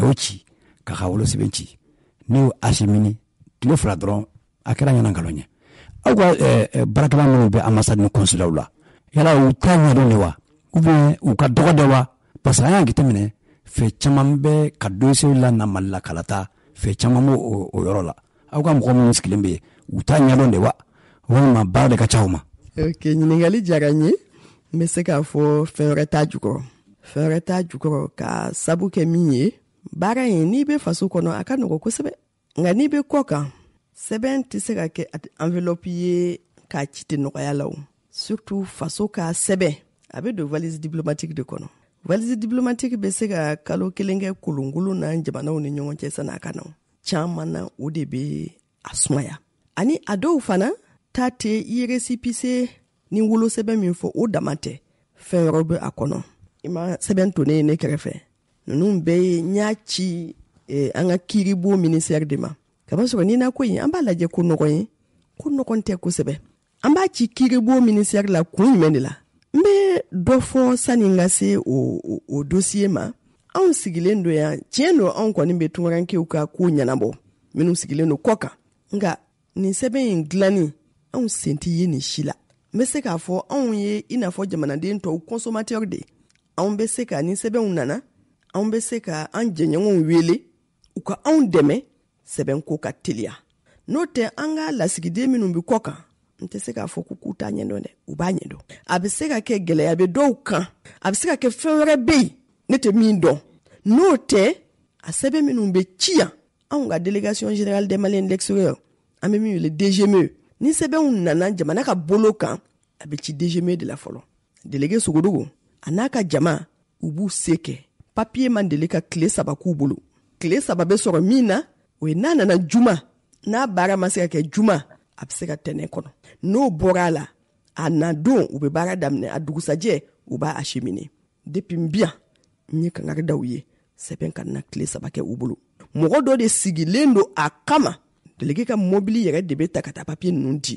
a y'o ci k'a ka wolo sɛbɛn ci ne y'o asimini tile fila dɔrɔn a kɛra ɲɛna nkalon ɲɛ aw ka baarakɛla minnu bɛ ambasadi ni kɔnsilaw la yala u t'a ɲɛdɔn de wa ubiyɛn u ka dɔgɔ dɛ wa parce an y'a jate minɛ fɛ caman bɛ ka dosew la na mali la kalata fɛ caman b'o o yɔrɔ la aw ka mɔgɔ minnu sigilen bɛ yen u t'a ɲɛdɔn de wa walima baara de ka ca u ma ok ɲiningali diyara ye n bɛ se k'a fɔ fɛn wɛrɛ t'a jukɔrɔ fɛn wɛrɛ t'a jukɔrɔ ka sabu kɛ min ye baara ye n'i be faso kɔnɔ a ka nɔgɔ kosɛbɛ nka n'i be kɔ kan sɛbɛn tɛ se ka kɛ anvelɔpi ye k'a ci tɛ nɔgɔya la o surtu faso ka sɛbɛn a be don valise diplomatike de kɔnɔ valise diplomatike be se ka kalo kelen kɛ kolonkolon na jamanaw ni ɲɔgɔn cɛ sana a ka na caaman na o de be a sumaya ani a dɔw fana ta tɛ iresipise ni wolosɛbɛn min fɔ o dama tɛ fɛɛn wɛrɛw be a kɔnɔ i ma sɛbɛn tonen ye ne kɛrɛfɛ Eh, ninnu bɛɛ ye n y'a ci eh, an ka kiiribu minisɛri de ma kabasɔrɔ ni na ko ye an b'a lajɛ ko nɔgɔn ye ko nɔgɔn tɛ kosɛbɛ an b'a ci kiiribu minisɛri la kun jumɛn de la n bɛ dɔ fɔ sani n ka se o, o, o dosiye ma anw sigilen do yan tiɲɛ do anw kɔni bɛ tunkarankew ka koo ɲɛnabɔ minw sigilen do kɔ kan nka nin sɛbɛn yen gilanni anw sen tɛ ye nin si la n be se k'a fɔ anw ye i n'a fɔ jamanaden tɔw kɔnsomatɛr de anw be se ka ni sɛbɛnw nana anw bɛ se ka an jɛɲɔgɔnw wele u ka anw dɛmɛ sɛbɛn ko ka teliya n'o tɛ an ka lasigiden minnu bɛ kɔ kan n tɛ se k'a fɔ ko k'u t'a ɲɛdɔn dɛ u b'a ɲɛdɔn a bɛ se ka kɛ gɛlɛya bɛ dɔw kan a bɛ se ka kɛ fɛn wɛrɛ bɛ yen ne tɛ min dɔn n'o tɛ a sɛbɛn minnu bɛ ci yan anw ka délégation générale des maliens de l'extérieur an bɛ min wele DGME ni sɛbɛnw nana jamana ka bolo kan a bɛ ci DGME de la fɔlɔ délégué Sogodogo a n'a ka jama u b'u se kɛ papiye man deli ka kile saba k'u bolo kile saba be sɔrɔ min na o ye n'a nana juma n'a baara ma se ka kɛ juma a be se ka tɛnɛ kɔnɔ n'o bɔra a la a na don u be baara daminɛ a dugusajɛ u b'a asemine depi n biyan n ye kangari daw ye sɛbɛn ka na kile saba kɛ u bolo mɔgɔ dɔ de sigilen don a kama delege ka mobili yɛrɛ de bɛ ta ka taa papiye ninnu di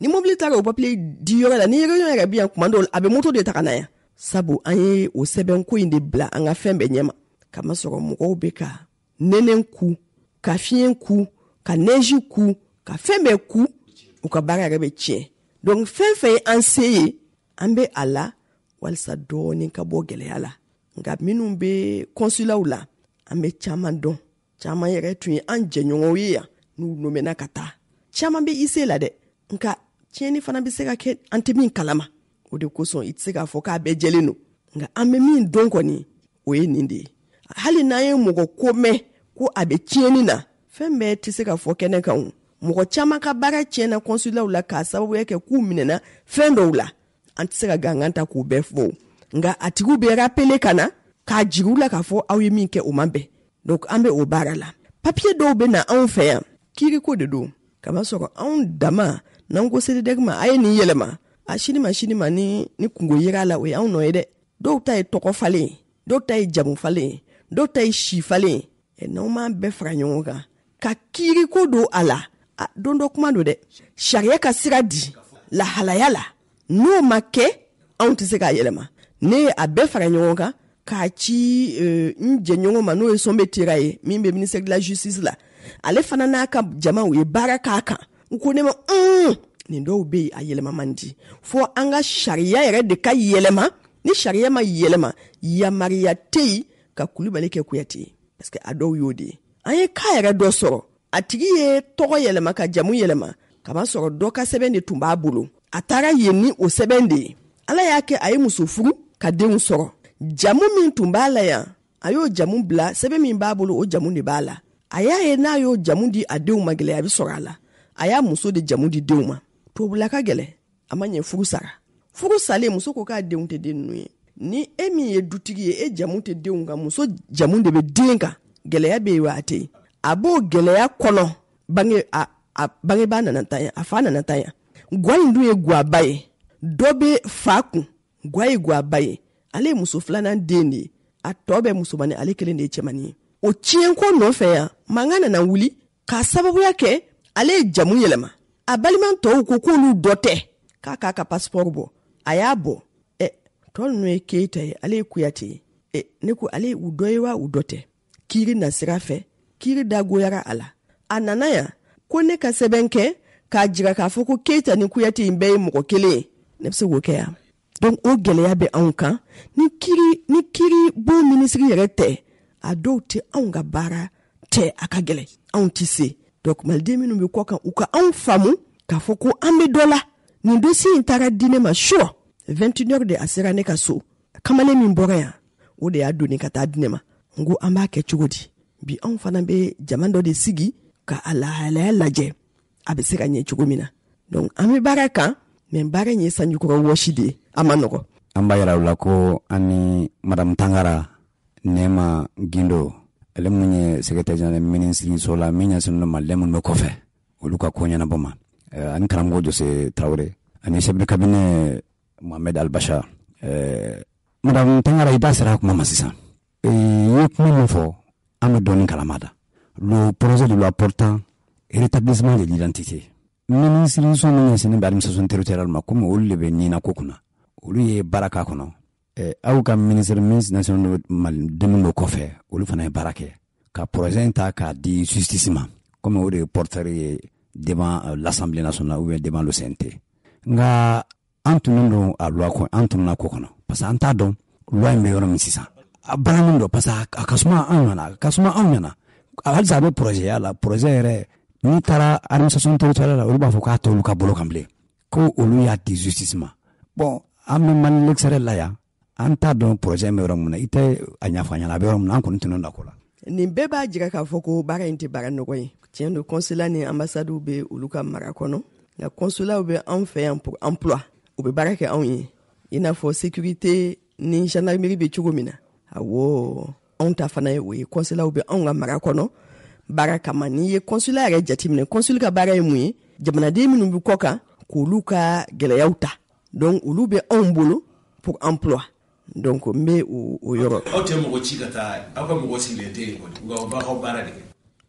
ni mobili taara o papiye di yɔrɔ la ni yɛrɛ yɛrɛ bi yan kuma dɔw a bɛ moto de ta ka na yan sabu an ye o sɛbɛnko ɲi de bila an ka fɛɛn bɛɛ ɲɛma kamasɔrɔ mɔgɔw be ka nɛnɛn ku ka fiɲɛ ku ka nɛji ku ka fɛɛn bɛɛ ku u ka baara yɛrɛ bɛ tiɲɛ donk fɛn fɛn ye an se ye an be a la walisa dɔɔnin ka bɔ gwɛlɛya la nka minw be kɔnsilaw la an be caaman dɔn caaman yɛrɛ tun ye an jɛɲɔgɔnw ye yan n'u nomɛna ka taa caaman be ise la dɛ nka tiɲɛni fana be se ka kɛ an tɛ min kalama o de kosɔn i tɛ se k'a fɔ k'a bɛɛ jɛlen don nka an bɛ min don kɔni o ye nin de ye hali n'an ye mɔgɔ ko mɛn ko a bɛ tiɲɛni na fɛn bɛɛ tɛ se ka fɔ kɛnɛ kan mɔgɔ caman ka baara tiɲɛna kɔnsilaw la k'a sababuya kɛ k'u minɛna fɛn dɔw la an tɛ se ka gangan ta k'u bɛɛ fɔ o nka a tigiw bɛ rapele ka na k'a jigiw la k'a fɔ aw ye min kɛ o man bɛn donc an bɛ o baara la papiye dɔw be na anw fɛ yan kiiriko de don kamasɔrɔ anw dama n'an ko seledɛgɛ ma a ye nin yɛlɛma a sini ma sini ma ni ni kungo yera la o y'anw nɔ ye dɛ dɔw ta ye tɔgɔ falen dɔw ta ye jamu falen dɔw ta ye si falen ɛ e n'anw m'an bɛɛ fara ɲɔgɔn kan ka kiiriko don a la a don dɔ kuma don dɛ sariya ka sira di lahalaya la n'o ma kɛ anw tɛ se k'a yɛlɛma ne ye a bɛɛ fara ɲɔgɔn kan k'a ci euh, n jɛɲɔgɔn ma n'o ye sɔnbe tera ye min bɛ ministère de la justice la ale fana n'a ka jama u ye baara k'a kan u ko ne ma mm! nin dɔw be yen a yɛlɛma man di fo an ka sariya yɛrɛ de ka yɛlɛma ni sariya ma yɛlɛma yamariya tɛ yen ka kulibali kɛ kuyate ye parce que a dɔw y'o de ye an ye ka yɛrɛ dɔ sɔrɔ a tigi ye tɔgɔ yɛlɛma ka jamu yɛlɛma kaban sɔrɔ dɔ ka sɛbɛn de tun b'a bolo a taara yen ni o sɛbɛn de ye ala y'a kɛ a ye muso furu ka denw sɔrɔ jamu min tun b'a la yan a y'o jamu bila sɛbɛn min b'a bolo o jamu de b'a la a y'a ye n'a y'o jamu di a denw ma gɛlɛya a sɔrɔ a la a y'a muso de jamu di denw ma tubula ka gɛlɛ a ma ɲɛ furu sara furu salen muso ko k'a denw tɛ den ninnu ye ni e min ye dutigi ye e jamu tɛ denw kan muso jamu de bɛ den kan gɛlɛya bɛ yen wa a tɛ yen a b'o gɛlɛya kɔnɔ bange a a bangebaa nana tanya a fa nana tanya gwa in dun ye gwaba ye dɔ bɛ fa kun gwa ye gwaba ye ale ye muso filanan den de ye a tɔ bɛ musomani ale kelen de ye cɛmani ye o tiɲɛko nɔfɛ yan mankan nana wuli k'a sababuya kɛ ale ye jamu yɛlɛma a balima tɔw ko k'olu dɔ tɛ k'a k'a ka pasipɔri bɔ a y'a bɔ ɛ tɔ ninnu ye keyita ye ale ye kuyate ye ɛ ne ko ale u dɔ ye wa u dɔ tɛ kiiri na sira fɛ kiiri dagoyara a la a nana yan ko ne ka sɛbɛn kɛ k'a jira k'a fɔ ko keyita ni kuyate in bɛɛ ye mɔgɔ kelen ye ne bɛ se k'o kɛ yan donc o gɛlɛya bɛ anw kan ni kiri ni kiri bon minisiri yɛrɛ tɛ a dɔw tɛ anw ka baara tɛ a ka gɛlɛn anw tɛ se donc maliden minnu be kɔ kan u ka anw faamu k'a fɔ ko an be dɔ la nin dosi n taara di ne ma suɔ 21 de a sera ne ka so kamalen min bɔra yan o de y'a donni ka taa di ne ma n ko an b'a kɛ cogo di bi anw fana be jama dɔ de sigi ka a lahalaya lajɛ a be se ka ɲɛ cogo min na donk an be baara kan mɛ baara ye sanjikɔrɔ wɔsi de ye a ma nɔgɔ an b'a yira u la ko an ni madamu tangara nɛma gindo ale mun eh, ye sekretɛri jenerali minisiriso la min ɲasinen do malilɛ minnu bɛ kɔfɛ olu ka ko ɲɛnabɔ ma ani karamɔgɔ jose tarawure ani chef de cabinet mohamed albasha madame tangara i da sera kuma ma sisan i e, ye kuma min fɔ an bɛ dɔɔni kalama da le projet de loi portant rétablissement de l'identité minisiriso min ɲasinen bɛ administration territoriale ma komi olu le bɛ ɲinako kunna olu ye baara k'a kɔnɔ Eh, aw ka ministre ministre national demi dɔ kɔfɛ olu fana ye baara kɛ ka projet in ta k'a di justice ma komi o de ye porteur ye devant euh, l'assemblée nationale ou bien devant le CNT nka an tunnen don a loi kɔ an tunnena ko kɔnɔ parce que an t'a dɔn loi in bɛ yɔrɔ min sisan a baranin don parce que a ka anw ɲɛna a ka anw ɲɛna halisa a bɛ projet ya la projet yɛrɛ n'i taara administration territoriale la olu b'a fɔ k'a t'olu ka bolo kan bilen ko olu y'a di justice ma bon an bɛ mali l'extérieur la yan an t'a dɔn projet bɛ yɔrɔ min na i tɛ a ɲɛfɔ ɲɛna a bɛ yɔrɔ min na an kɔni tun da la nin bɛɛ b'a jira k'a fɔ ko baara in tɛ baara nɔgɔ ye tiɲɛ don kɔnsula ni ambasadiw bɛ olu ka mara kɔnɔ nka kɔnsulaw bɛ anw fɛ yan emploi u be baara kɛ anw ye i n'a fɔ sécurité ni gendarmerie bɛ cogo min na awɔ anw ta fana ye o ye kɔnsulaw be anw ka mara kɔnɔ baara kama n'i ye kɔnsula yɛrɛ jatiminɛ kɔnsuli ka baara ye mun ye jamanaden minnu bɛ kɔ kan k'olu ka gɛlɛyaw ta donc olu bɛ anw bolo pour emploi donc n be o yɔrɔ.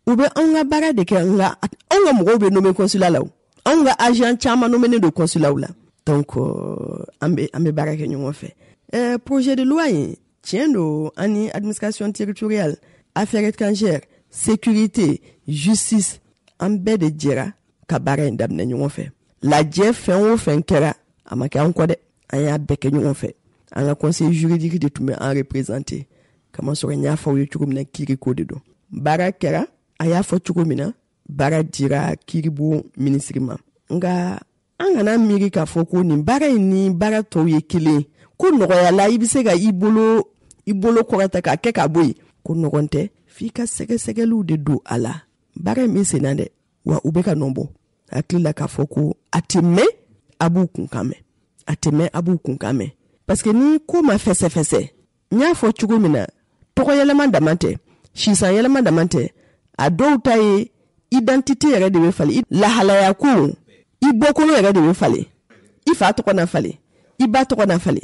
u b'a anw ka baara de kɛ nka anw ka mɔgɔw bɛ nommé consulat la anw ka agent caman nommé don consulat la donc euh, an bɛ baara kɛ ɲɔgɔn fɛ. Euh, projet de loi in tiɲɛ don an ni administration territorial affaires étrangères sécurité justice an bɛɛ de jɛra ka baara in daminɛ ɲɔgɔn fɛ lajɛ fɛn o fɛn kɛra a ma kɛ an kɔ dɛ an y'a bɛɛ kɛ ɲɔgɔn fɛ. an ka conseil juridique de tun bɛ an représente kamasɔrɔ n y'a fɔ aw ye cogo min na kiiriko de don baara kɛra a y'a fɔ cogo min na baara dira kiiribu minisiri ma nga an kana miiri k'a fɔ ko nin baara ye ni baara tɔw ye kelen ko nɔgɔyala i be se ka i bolo i bolo kɔrɔta k'a kɛ ka bo yen ko nɔgɔn tɛ f'i ka sɛgɛsɛgɛliw de don a la baara in be sen na dɛ wa u be ka nɔ bɔ hakili la k'a fɔ ko a tɛ mɛn a b'u kun kan mɛn a tɛ mɛn a b'u kun kan mɛn parseke ni koo ma fɛsɛfɛsɛ n y'a fɔ cogo min na tɔgɔyɛlɛma dama tɛ sisanyɛlɛma dama tɛ a dɔw ta ye identité yɛrɛ de be fali lahalaya ko i bɔkolo yɛrɛ de be fali i fa tɔgɔ na fali i ba tɔgɔ na fali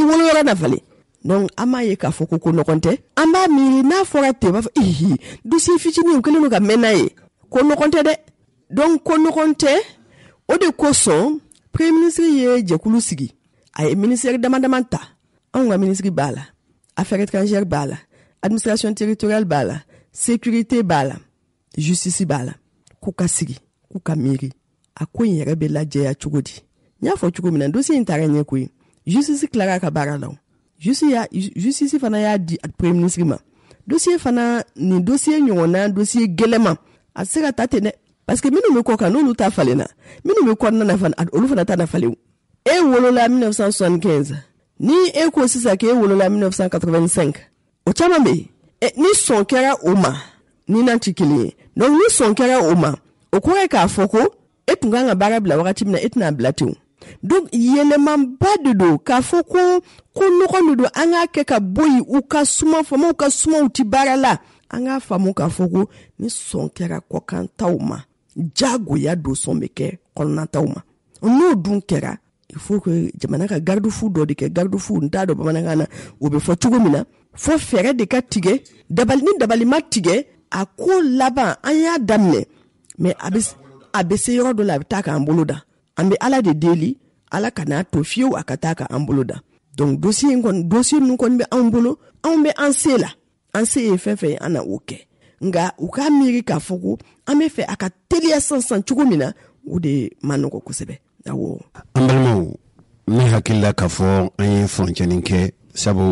i woloyɔrɔ na fali donc an b'a ye k'a fɔ ko ko nɔgɔn tɛ an b'a miiri n'a fɔra te b'a fɔ ihi dusi fitinin kelen do ka mɛn ye ko nɔgɔn tɛ dɛ donc ko nɔgɔn tɛ o de kosɔn premier ministre ye jɛkulu sigi a ye minisɛri dama dama ta anw ka minisiri b'a la affaire étrangère b'a la administration territoriale b'a la sécurité b'a la justisi b'a la k'u ka sigi k'u ka miiri a ko in yɛrɛ bɛ lajɛya cogo di n y'a fɔ cogo min na dosi in taara ɲɛ koyi justisi tilara ka baara la o justisi fana y'a di premier ministre ma dossier fana nin dossier ɲɔgɔnna dossier gɛlɛma a tɛ se ka ta ten dɛ parce que minnu bɛ kɔ kan n'olu ta falenna minnu bɛ kɔnɔna na fana olu fana ta na falen e wolola 1975 ni e ko sisan k'e wolola 1985 o caman bɛ yen ni sɔn kɛra o ma ninan tɛ kelen ye donc ni sɔn kɛra o ma o kɔrɔ k'a fɔ e e ko e tun kan ka baara bila wagati min na e tɛna bila ten o yɛlɛmaba de don k'a fɔ ko ko nɔgɔ de don an k'a kɛ ka bɔ yen u ka suma faamaw ka sumaw tɛ baara la an k'a faamu k'a fɔ ko ni sɔn kɛra kɔkantaw ma jagoya don sɔn bɛ kɛ kɔnɔnataw ma n'o dun kɛra il faut que jamana ka gardefu dɔ de kɛ gardefu n t'a dɔ bamanankan na o bɛ fɔ cogo min na fɔ fɛɛrɛ de ka tigɛ dabali ni dabali ma tigɛ a ko laban an y'a daminɛ mɛ a bɛ se yɔrɔ dɔ la a bɛ taa k'an bolo da an bɛ ala de deli ala ka n'a to fiyewu a ka taa k'an bolo da donc dossier kɔni dossier ninnu kɔni bɛ anw bolo anw bɛ an se la an se ye fɛn fɛn ye an na o kɛ nka u k'a miiri k'a fɔ ko an bɛ fɛ a ka teliya sansan cogo min na o de ma nɔgɔ kosɛbɛ awɔ an balimaw ne hakilila k'a fɔ an ye furancɛnin kɛ sabu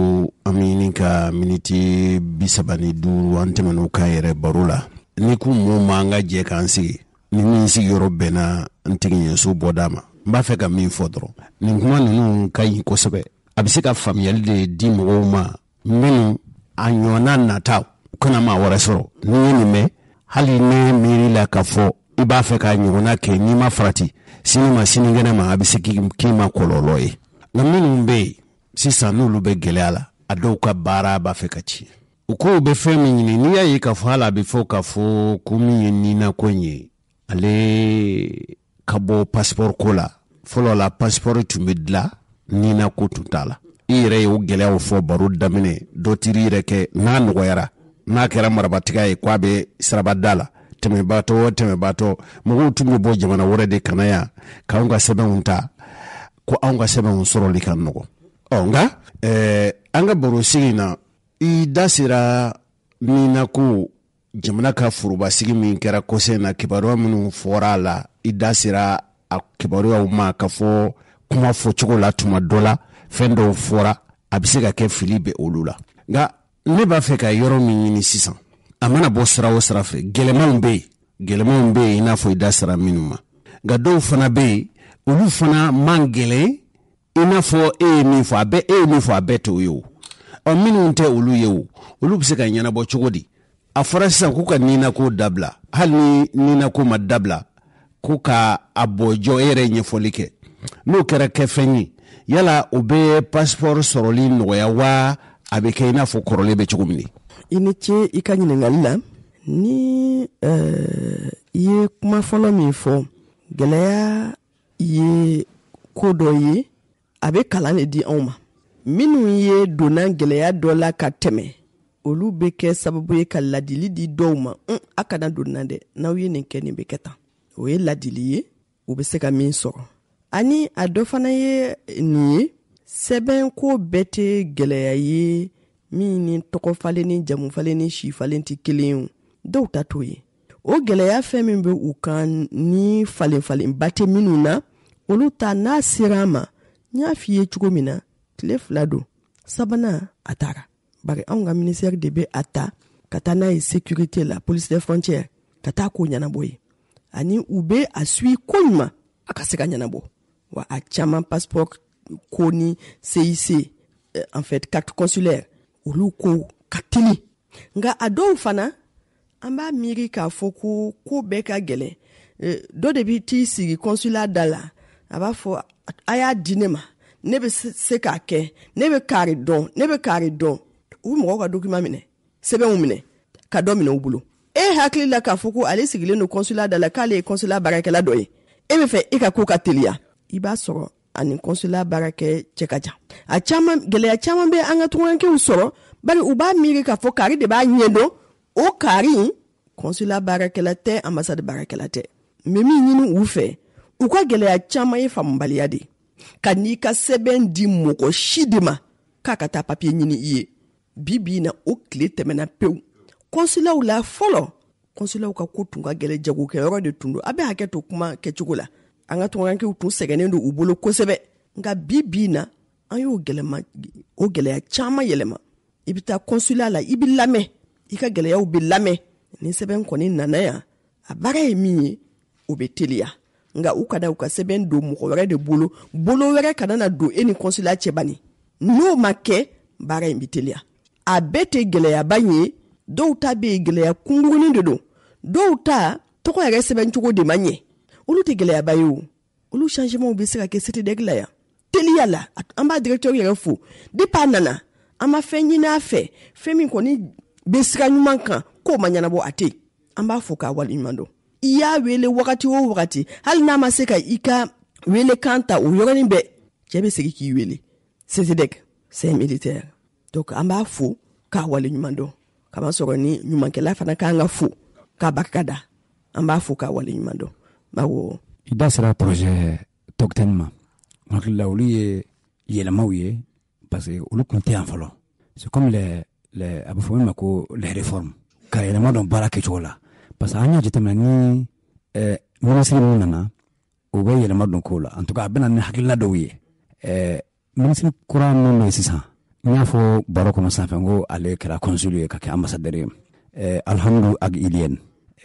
an be ɲini ka miniti bisaba ni duuru an tɛmɛn'u kan yɛrɛ baro la ni ku mun ma an ka jɛ k'an sigi ni min sigiyɔrɔ bɛnna n tigiɲɛso bɔda ma n b'a fɛ ka min fɔ dɔrɔn nin kuma ninnu ka ɲi kosɛbɛ a be se ka faamuyali de di mɔgɔw ma minnu a ɲɔna nataw kana ma wɛrɛ sɔrɔ ni ye nin mɛn hali ne miiri la k'a fɔ i b'a fɛ k'a ɲɔgɔnna kɛ n'i ma farati sini ma sinikɛnɛ ma a be se k'i ma kɔlɔlɔ ye nka minnu be yen sisan n'olu be gwɛlɛya la a dɔw ka baara b'a fɛ ka ci u kow be fɛn min ɲini n'i y'a ye k'a fɔ hala a be fɔ k'a fɔ ko min ye ninako ye ale ka bɔ pasipɔri ko la fɔlɔ la pasipɔri tun be dila ninako tun t'a la i yɛrɛ ye o gwɛlɛyaw fɔ baro daminɛ dɔ tiri yɛrɛ kɛ n'a nɔgɔyara n'a kɛra marabatigɛ ye ko a be sirabada la tɛmɛbaatɔ o tɛmɛbaatɔ mɔgɔw tun bɛ bɔ jamana wɛrɛ de kana ya k'anw ka sɛbɛnw ta ko anw ka eh, sɛbɛnw sɔrɔli ka nɔgɔ ɔ nka ɛɛ an ka barosigi na i da sera min na ko jamana ka forobasigi min kɛra kɔsɛn na kibaruya minnu fɔra la i da sera a kibaruyaw ma ka fɔ kuma fɔcogo la tuma dɔ la fɛn dɔw fɔra a bɛ se ka kɛ fili bɛ olu la nka ne b'a fɛ ka yɔrɔ min ɲini sisan a mana bɔ sira o sira fɛ gɛlɛmaw be yen gɛlɛmaw be yen i n'a fɔ i da sira minnu ma nka dɔw fana be yen olu fana man gɛlɛn i n'a fɔ e ye min fɔ a bɛɛ e ye min fɔ a bɛɛ t'o ye o ɔ minnu tɛ olu ye o olu be se ka ɲɛnabɔ cogo di a fɔra sisan k'u ka ninako dabila hali ni ninako ma dabila ko ka a bɔ e yɛrɛ ɲɛfɔli kɛ n'o kɛra kɛfɛn ye yala o bɛ pasipɔri sɔrɔli nɔgɔya wa a bɛ kɛ i n'a fɔ kɔrɔlen bɛ cogo min i ni ce i ka ɲiningali la ni uh, i ye kuma fɔlɔ min fɔ gwɛlɛya ye koo dɔ ye a be kalan le di anw ma minw ye donna gwɛlɛya dɔ la ka tɛmɛ olu be kɛ sababu ye ka ladili di dɔw ma un a kana donna dɛ n'aw ye nin kɛ nin be kɛ tan o ye ladili ye u be se ka min sɔrɔ ani a dɔ fana ye nin ye sɛbɛn ko bɛɛ tɛ gwɛlɛya ye eh? min ni tɔgɔ falen ni jamu falen ni si falen tɛ kelen dɔw ta t'o ye o gwɛlɛya fɛn min be u kan ni falenfalenba tɛ minw na olu ta n'a sera a ma n y'a f'i ye cogo min na tile fila don sabanan a taara bari anw ka minisɛri de be a ta ka taa n'a ye sekurite la polise de frontiɛre ka taa k'o ɲɛnabɔ ye ani u be a sui koɲuman a ka se ka ɲɛnabɔ wa a caaman pasipɔr ko ni cic en fait carte consulaire olu ko ka teli nka a dɔw fana an b'a miiri k'a fɔ ko koo bɛɛ ka gɛlɛn e, dɔ de bi t'i sigi kɔnsula da la a b'a fɔ a y'a di ne ma ne bɛ se k'a kɛ ne bɛ kari dɔn ne bɛ kari dɔn u mɔgɔw ka dokima minɛ sɛbɛnw minɛ ka dɔ minɛ u bolo e hakili la k'a fɔ ko ale sigilen don kɔnsula da la k'ale ye kɔnsula baarakɛla dɔ ye e bɛ fɛ e ka koo ka teliya i b'a sɔrɔ ani konsula baara kɛ cɛ ka jan a caman gɛlɛya caman bɛ an ka tɔgɔyankew sɔrɔ bari u b'a miiri k'a fɔ kari de b'a ɲɛdɔn o kari kɔnsula baarakɛla tɛ ambasadi baarakɛla tɛ n be min ɲini u fɛ u ka gɛlɛya caaman ye faamubaliya de ka n'i ka sɛbɛn di mɔgɔ si de ma k'a ka taa papiye ɲini i ye bi bi na o tile tɛmɛna pewu kɔnsilaw la fɔlɔ kɔnsilaw ka koo tun ka gɛlɛ jagokɛyɔrɔ de tun do a be hakɛ to kuma kɛcogo la an ka tɔgɔkankiw tun sɛgɛnnen don u bolo kosɛbɛ nka bi bi na an y'o gɛlɛma o gɛlɛya caaman yɛlɛma i be taa kɔnsula la i be lamɛn i ka gɛlɛyaw be lamɛn ni sɛbɛn kɔni nana yan a baara ye min ye o be teliya nka u kana u ka sɛbɛn don mɔgɔ wɛrɛ de bolo bolo wɛrɛ kana na don e ni kɔnsula cɛbani n'o ma kɛ baara ye be teliya a bɛɛ tɛ gɛlɛyaba ye dɔw ta be ye gɛlɛya kungurunin de don dɔw ta tɔgɔ yɛrɛ sɛbɛncogo de ma ɲɛ olu tɛ gɛlɛyaba ye o olu changementw be se ka kɛ setedɛgi la yan teliya la an b'a directeur yɛrɛ fo depuis a nana an ma fɛn ɲini a fɛ fɛn min kɔni be sira ɲuman kan k'o ma ɲɛnabɔ a tɛ an b'a fɔ k'a waleɲuman dɔn i y'a wele wagati o wagati hali n'a ma se ka i ka wele kan ta o yɔrɔnin bɛɛ cɛɛ be segi k'i wele setedɛk c'est militaire donc an b'a fo k'a waleɲuman dɔn kamasɔrɔ ni ɲumankɛla fana k'an ka fo k'a barikada an b'a fo k'a waleɲuman dɔn Awɔ i da sera projet Tocten ma n la olu ye yɛlɛmaw ye parce que olu tun tɛ yan fɔlɔ c'est comme les les a bɛ fɔ min ma ko les réformes ka yɛlɛma dɔn baara kɛcogo la parce que an y'a jateminɛ e, ni ɛɛ minisiri minnu nana u bɛ yɛlɛma don kow la en tout cas a bɛ ni hakilina dɔw ye ɛɛ e, minisiri kura min bɛ sisan n y'a fɔ baro kɔnɔ sanfɛ n ko ale kɛra consul ye ka kɛ ambassadeur ye ɛɛ e, alihamudu ag iliɛn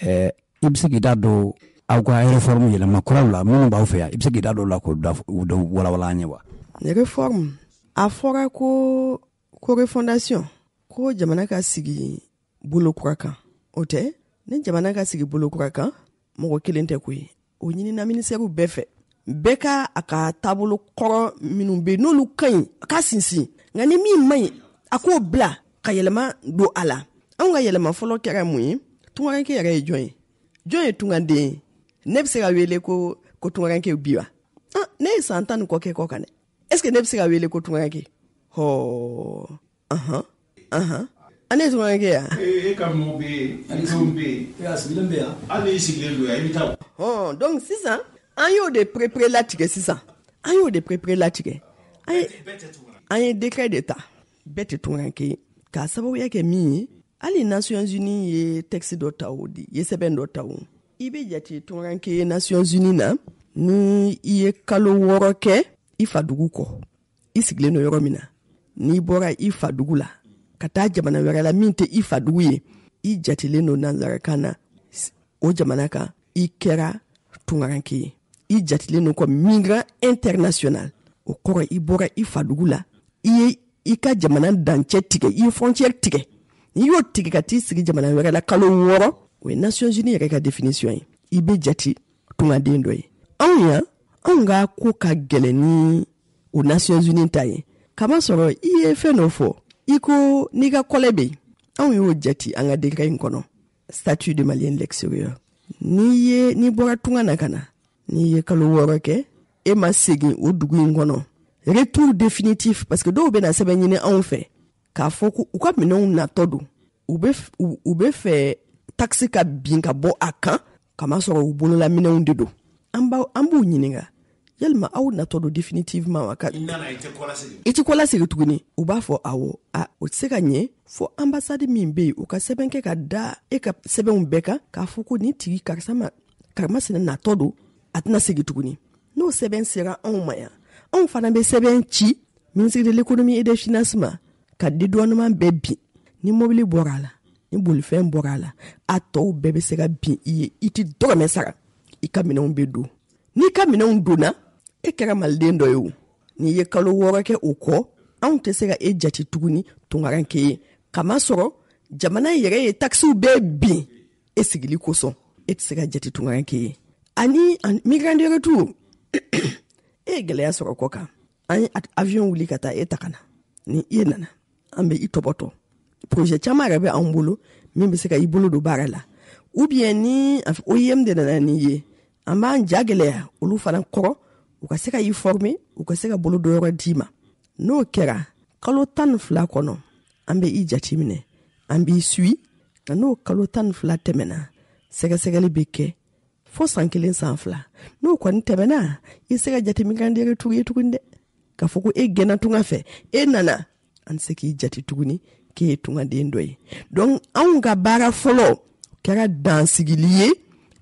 ɛɛ i bɛ se k'i da don aw ka réforme yɛlɛma kuraw la minnu b'aw fɛ yan i be se k'i da dɔ la k'o da walawala an ye wa réforme a fɔra ko ko refondation ko jamana ka sigi bolokura kan o tɛ ni jamana ka sigi bolokura kan mɔgɔ kelen tɛ ko ye o ɲinina minisɛriw bɛɛ fɛ bɛɛ ka a ka taabolo kɔrɔ minnu be n'olu ka ɲi ka sinsin nka ni min man ɲi a k'o bila ka yɛlɛma don a la anw ka yɛlɛma fɔlɔ kɛra mun ye tungankɛ yɛrɛ ye jɔn ye jɔn ye tungaden ye ne be se ka wele ko ko tungaɲakɛ bi wa ah, ne ye san tan ni kɔ kɛ kɔ kan dɛ est ce que ne be se ka wele ko tungaɲakɛ hɔ ahan ahan an ne tungaɲakɛ ya e ka mɔ be yen be yen e a sigilen be yan hali i sigilen do ya i bi taa hɔn donc sisan an y'o de perepere latigɛ sisan an y'o de perepere latigɛ an ye dekret de ta bɛɛ tɛ tungaɲakɛ ye k'a sababuya kɛ min ye hali nations unis ye tɛkisi dɔ ta o di ye sɛbɛn dɔ ta o i be jate tɔngan kɛ nations uni na ni i ye kalo wɔɔrɔ kɛ i fadugu kɔ i sigilen do yɔrɔ min na n'i bɔra i fadugu la ka taa jamana wɛrɛ la min tɛ i fadugu ye i jatelen do nansarakan na o jamana kan i kɛra tungaranke ye i jatilen do kɔ migrant international o kɔrɔ i bɔra i fadugu la i ye i ka jamana dancɛ tigɛ i ye frontiɛre tigɛ n'i y'o tigɛ ka t'i sigi jamana wɛrɛ la kalo wɔɔrɔ O ye Nations Unies yɛrɛ ka définition ye i bɛ jate tumaden dɔ ye anw yan anw ka ko ka gɛlɛn ni o Nations Unies ta ye kamasɔrɔ i ye fɛn dɔ fɔ i ko n'i ka kɔlɛ bɛ anw y'o jate an ka débat in kɔnɔ statut de malien l'extérieur n'i ye n'i bɔra tunga na ka na n'i ye kalo wɔɔrɔ kɛ e ma segin o dugu in kɔnɔ retour définitif parce que dɔw bɛna sɛbɛn ɲini anw fɛ k'a fɔ ko u ka minɛnw natɔ don u bɛ fɛ taxi ka bin ka bɔ a kan kamasɔrɔ u bololaminɛw de do an b'u ɲininga yalima aw natɔ do definitivement wa ka i ti kɔlasegi tuguni u b'a fɔ awɔ a o tɛ se ka ɲɛ fɔ ambasadi min be yen u ka sɛbɛn kɛ ka da e ka sɛbɛnw bɛɛ kan k'a fɔ ko nin tigi karisa ma natɔ do a tɛna segi tuguni n'o sɛbɛn sera anw ma yan anw fana be sɛbɛn ci minisiri de l'économie et des finances ma ka di bɛɛ bin ni mobili bɔra la ni bolifɛn bɔra a la a tɔw bɛɛ be se ka bin i ye i tɛ dɔgɔmɛ sara i ka minɛnw be don n'i ka minɛnw donna e kɛra maliden dɔ ye o n'i ye kalo wɔɔrɔ kɛ o kɔ anw tɛ se ka e jati tuguni tungaran k'e ye kamasɔrɔ jamana yɛrɛ ye takisiw bɛɛ bin e sigili kosɔn e tɛ se ka jati tungaran k'e ye ani migrant de [clears throat] retour e ye gwɛlɛya sɔrɔ kɔ kan an ye avion wuli ka taa e ta ka na ni i e nana an be i tɔbɔtɔ projet caman yɛrɛ bɛ an bolo min bɛ se ka i bolo don baara la ubiyɛn ni oem de nana ni ye an b'an ja gɛlɛya olu fana kɔrɔ u ka se ka i fɔrme u ka se ka bolo dɔ d'i ma n'o kɛra kalo tan ni fila kɔnɔ an be i jati minɛ an b'i sui ka n'o kalo tan ni fila tɛmɛna sɛgɛsɛgɛli be kɛ fo san kelen san fila n'o kɔni tɛmɛna i se ka jatiminkan dɛrɛ tugu ye tuguni dɛ k'a fɔ ko e gɛnna tunga fɛ e nana an se k'i jati tuguni k'e tungaden dɔ ye donc anw ka baara fɔlɔ kɛra dansigili ye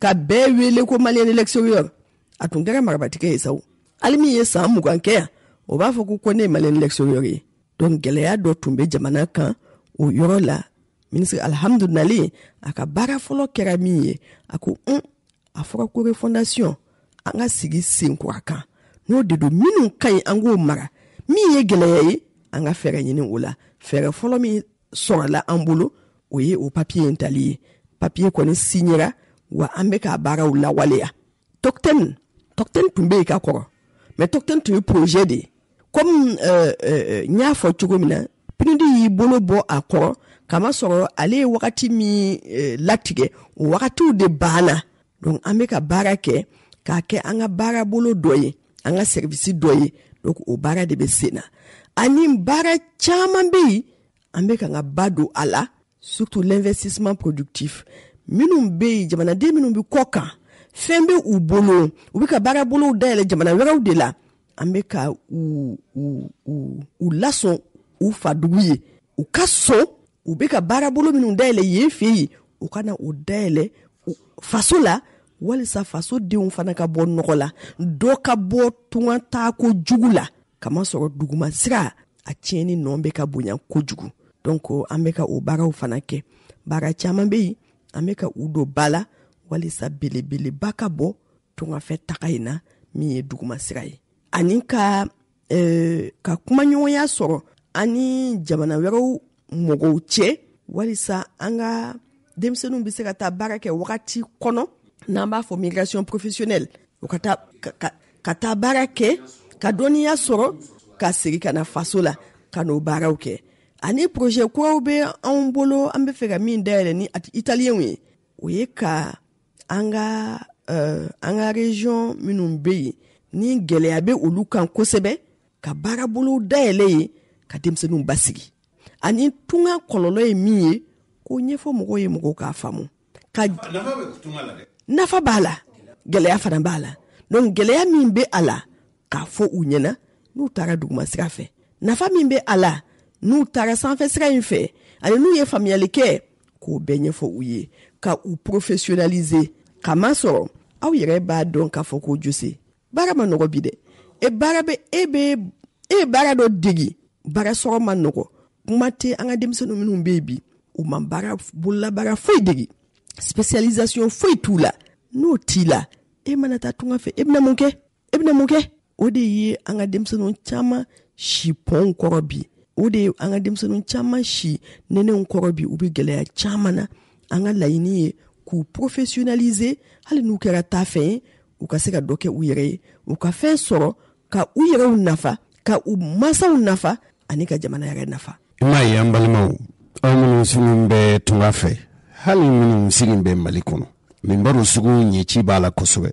ka bɛɛ wele ko maliyɛn électeur a tun kɛra marabatigɛ ye sawo hali min ye saan mugan kɛ yan o b'a fɔ ko ko ne ye maliyɛn électeur ye donc gwɛlɛya dɔ tun be jamana kan o yɔrɔ la minisiri alhamdu a ka baara fɔlɔ kɛra min ye a ko un a fɔra kore fondasiɔn an ka sigi senkura kan n'o de don minw ka ɲi an k'o mara min ye gwɛlɛya ye an ka fɛɛrɛ ɲini o la fɛɛrɛ fɔlɔ min sɔrɔla an bolo o ye o papiye in tali ye papiye kɔni siɲera wa an be k'a baaraw lawaleya tɔkutɛni tɔkutɛni tun bɛ yen ka kɔrɔ mɛ tɔkutɛni tun ye projet de komi ɛɛ ɛɛ n y'a fɔ cogo min na pinidi y'i bolo bɔ a kɔrɔ kamasɔrɔ ale ye wagati min ɛɛ euh, latigɛ o wagatiw de banna donc an bɛ ka baara kɛ k'a kɛ an ka baarabolo dɔ ye an ka sɛrivisi dɔ ye donc o baara de bɛ sen na ani baara caaman be yen an be ka ka ba don a la surtut l'investissement productif minw be yen jamanaden minw be kɔ kan fɛn be u bolo u be ka baara dayɛlɛ jamana wɛrɛw de la an be ka u, lasɔn u fadugu ye u ka sɔn u be ka baara minw dayɛlɛ yen fe yen u ka o dayɛlɛ faso la walisa faso denw fana ka bɔ nɔgɔ la dɔ ka bɔ tunga taako jugu la kamasɔrɔ dugumasira a tiɲɛni nɔn bɛ ka bonya kojugu donc an bɛ ka o baaraw fana kɛ baara caaman be yen an bɛ ka u don ba la walisa belebeleba ka bɔ tungafɛ taga yen na min ye dugumasira ye ani ka eh, ka kumaɲɔgɔnya sɔrɔ ani jamana wɛrɛw mɔgɔw cɛ walisa an ka denmisɛninw be se ka taa baara kɛ wagati kɔnɔ n'an b'a fɔ migration professionnɛl ka, ka, ka taa baara kɛ ka dɔnniya sɔrɔ ka segi ka na faso la ka n'o baaraw kɛ ani proje kow be anw bolo an be fɛ ka min dayɛlɛ ni italiyɛnw ye o ye ka an ka uh, an ka region minnu be yen ni gwɛlɛya be olu kan kosɛbɛ ka baara bolow dayɛlɛ ye ka denmisɛninw basigi ani tunga kɔlɔlɔ ye min ye k'o ɲɛfɔ mɔgɔw ye mɔgɔw k'a faamu ka nafa b'a la gwɛlɛya fana b'a la donc gwɛlɛya min be a la k'a fɔ u ɲɛna n'u taara duguma sira fɛ nafa min bɛ a la n'u taara sanfɛ sira in fɛ ani n'u ye faamuyali kɛ k'o bɛɛ ɲɛfɔ u ye ka u professionnaliser kamasɔrɔ aw yɛrɛ b'a dɔn k'a fɔ ko jose baara ma nɔgɔ bi dɛ e baara bɛ e bɛ e ye baara dɔ degi baara sɔrɔ ma nɔgɔ kuma tɛ an ka denmisɛnnin minnu bɛ yen bi u ma baara bololabaara foyi degi spécialisation foyi t'u la n'o t'i la e mana taa tunga fɛ e bɛna mun kɛ e bɛna mun kɛ o de ye an ka denmisɛnnin caman si pɔnw kɔrɔ bi o de ye an ka denmisɛnnin caman si nɛnɛw kɔrɔ bi u bɛ gɛlɛya caman na an ka laɲini ye k'u porofesionnaliser hali n'u kɛra taafɛn ye u ka se ka dɔ kɛ u yɛrɛ ye u ka fɛn sɔrɔ ka u yɛrɛw nafa ka u masaw nafa ani ka jamana yɛrɛ nafa i m'a ye an balimaw aw minnu sinin bɛ tunga fɛ hali minnu sigin bɛ mali kɔnɔ nin baro sugu ɲɛci b'a la kosɛbɛ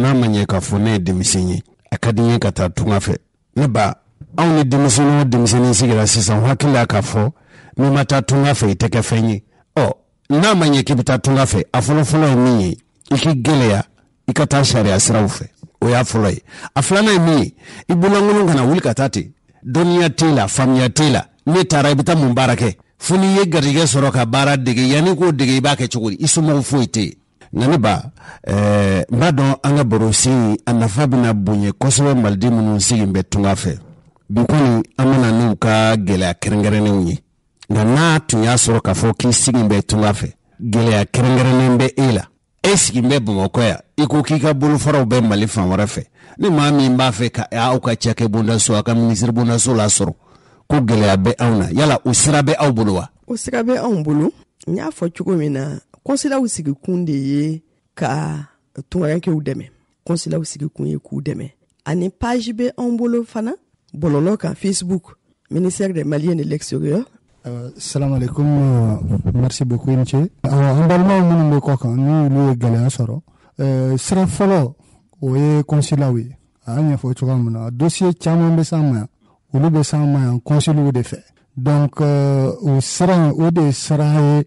n'a ma ɲɛ k'a fɔ ne ye denmisɛn ye a ka di n ye ka taa tunga fɛ ne ba anw ni denmisɛnnin o denmisɛnnin sigira sisan hakili la k'a fɔ n'i ma taa tunga fɛ i tɛ kɛ fɛn ye ɔ n'a ma ɲɛ k'i bɛ taa tunga fɛ a fɔlɔfɔlɔ ye min ye i k'i gɛlɛya i ka taa sariya siraw fɛ o y'a fɔlɔ ye a filanan ye min ye i bololankolon kana wuli ka taa ten dɔnniya t'e la faamuya t'e la ne taara i bɛ taa mun baara kɛ fo n'i ye garijɛgɛ sɔrɔ ka baara dege yanni i k'o dege i b'a kɛ cogo di i somɔgɔw foyi tɛ yen na ne ba ɛɛ n b'a dɔn an ka baro sen a nafa bɛna bonya kosɛbɛ maliden minnu sigin bɛ tunga fɛ bi kɔni an bɛna n'u ka gɛlɛya kɛrɛnkɛrɛnnenw ye nka n'a tun y'a sɔrɔ k'a fɔ k'i sigi bɛ tunga fɛ gɛlɛya kɛrɛnkɛrɛnnen bɛ e la e sigi bɛ bamakɔ yan i ko k'i ka bolofaraw bɛ mali fan wɛrɛ fɛ ni maa min b'a fɛ ka aw ka cakɛ bondaso aw ka minisiri bondaso la sɔrɔ ko gɛlɛya bɛ anw na yala o sira bɛ aw bolo wa o sira bɛ anw bolo n y'a fɔ cogo min na kɔnsilaw sigikun de ye ka tunkarakɛw dɛmɛ kɔnsilaw sigikun ye k'u dɛmɛ ani paji be anw bolo fana bɔlɔlɔ kan facebook ministère des maliens de l'extérieur euh, salamu alaikum euh, merci beaucoup ni ce an balimaw minnu be kɔ kan ni olu ye gwɛlɛya sɔrɔ sira fɔlɔ o ye kɔnsilaw ye a y'a ɲɛfɔ cogoya min na dosiye caaman be san ma olu be san maya yan kɔnsiliw de fɛ donk o sira o de sira ye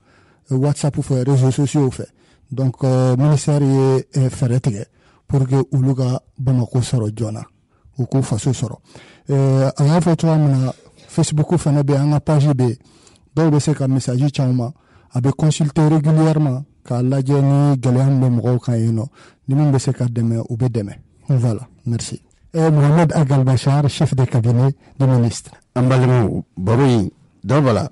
WhatsApp fɛ réseaux sociaux fɛ donc euh, ministère ye fɛɛrɛ tigɛ pour que olu ka bamako sɔrɔ joona u k'u faso sɔrɔ a y'a fɔ cogoya min na facebook fana bɛ an ka page bɛ Donc dɔw bɛ se ka misaji ci anw ma a bɛ consulter régulièrement k'a lajɛ ni gɛlɛya min bɛ mɔgɔw kan yen nɔ ni min bɛ se ka dɛmɛ u bɛ dɛmɛ voilà merci eh, mohamed agal bachar chef de cabinet du ministre an balimaw baro in dɔ bala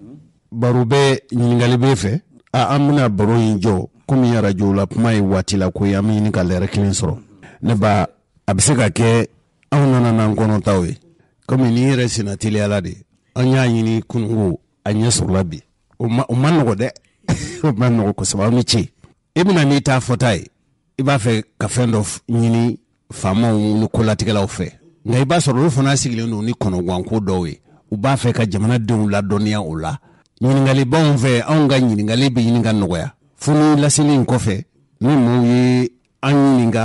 baro bɛ b'e fɛ a an bena baro in jɔ komi arajow kuma ye waati la ko ye an be ɲini ka lɛrɛ kelen sɔrɔ ne ba a be se ka kɛ anw nana n'an kɔnɔtaw ye komi ni yɛrɛ sina teliyala de an y'a ɲini kunungo a ɲɛ sɔrɔla bi o ma nɔgɔ dɛ [laughs] o ma nɔgɔ kosɛbɛ aw ni ce i e bena n'i t'a fɔta ye i b'a fɛ ka fɛn dɔ ɲini faamaw ni kolatigɛlaw fɛ nka i b'a sɔrɔ olu fana sigilen don ni kɔnɔgwanko dɔw ye u b'a fɛ ka jamana jamanadenw ladɔnniya o la ɲiningali b'anw fɛ anw ka ɲiningali bɛ ɲini nɔgɔya funu laseli in kɔfɛ ni mɔɔw ye an ɲininga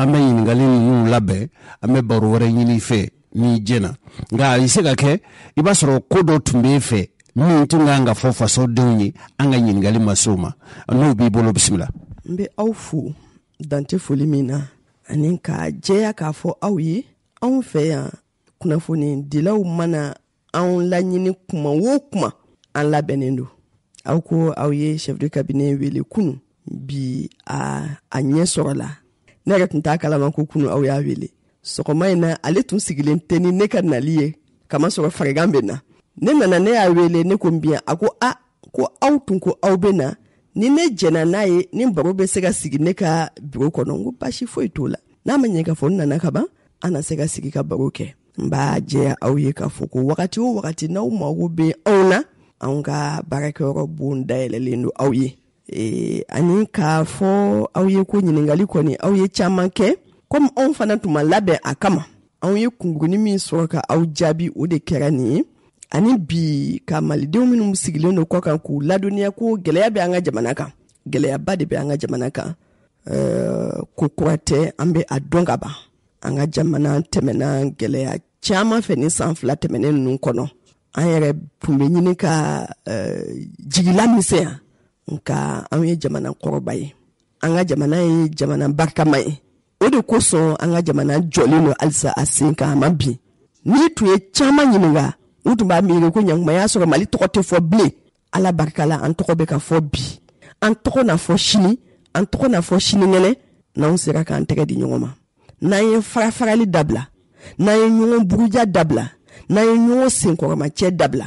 an bɛ ɲiningali ninnu labɛn an bɛ baro wɛrɛ ɲini fɛ ni jɛna nga a be se ka kɛ i b'a sɔrɔ koo dɔ tun b'e fɛ min tun kan ka fɔ fasodenw ye an ka ɲiningali ma ma n'o b'i bolo bisimila n be aw fo dante foli min na ani ka jɛya k'a fɔ aw ye anw fɛ yan kunnafonidilaw mana anw laɲini kuma o kuma an labɛnnen do aw ko aw ye chef de cabinet wele kunu bi a a ɲɛ sɔrɔla ne yɛrɛ tun t'a kalama ko kunu aw y'a wele sɔgɔma in na ale tun sigilen tɛ ni ne ka nali ye kamasɔrɔ farigan bɛ na ne nana ne y'a wele ne ko biyan a ko a ko aw tun ko aw bɛ na ni ne jɛna n'a ye ni baro be se ka sigi ne ka biro kɔnɔ n ko basi foyi t'o la n'a ma ɲɛ k'a fɔ n nana ka ban ana na se ka sigi ka baro kɛ n b'a jɛya aw ye k'a fɔ ko wagati o wagati n'aw mago bɛ anw na anw ka baarakɛyɔrɔ bon dayɛlɛlen do aw ye e, ani k'a fɔ aw ye ko ɲiningali kɔni aw ye caaman kɛ komi anw fana tun ma labɛn a kama anw ye kunguni min sɔrɔ ka aw jaabi o de kɛra nin ye ani bi ka malidenw minw sigilen do kɔ kan k'u ladɔniya ko gwɛlɛya be an ka jamana kan gwɛlɛyaba de be an ka jamana kan uh, e, ko kura tɛ an be a dɔn ka ban an ka jamana tɛmɛna gwɛlɛya caaman fɛ ni san fila tɛmɛnen nunu kɔnɔ an yɛrɛ tun bɛ ɲini ka eh, jigila misɛnya nka an ye jamana kɔrɔba ye an ka jamana ye jamana barikama ye o de kosɔn an ka jamana jɔlen don halisa a sen kan a ma bin n'i tun ye caaman ɲininga u tun b'a miiri ko ɲankuma y'a sɔrɔ mali tɔgɔ tɛ fɔ bilen ala barika la an tɔgɔ bɛ ka fɔ bi an tɔgɔ n'a fɔ sini an tɔgɔ n'a fɔ sinikɛnɛ n'anw sera k'an tɛgɛ di ɲɔgɔn ma n'an ye farafarali dabila n'an ye ɲɔgɔn buruja dabila n'an ye ɲɔgɔn sen kɔgɔma cɛ dabila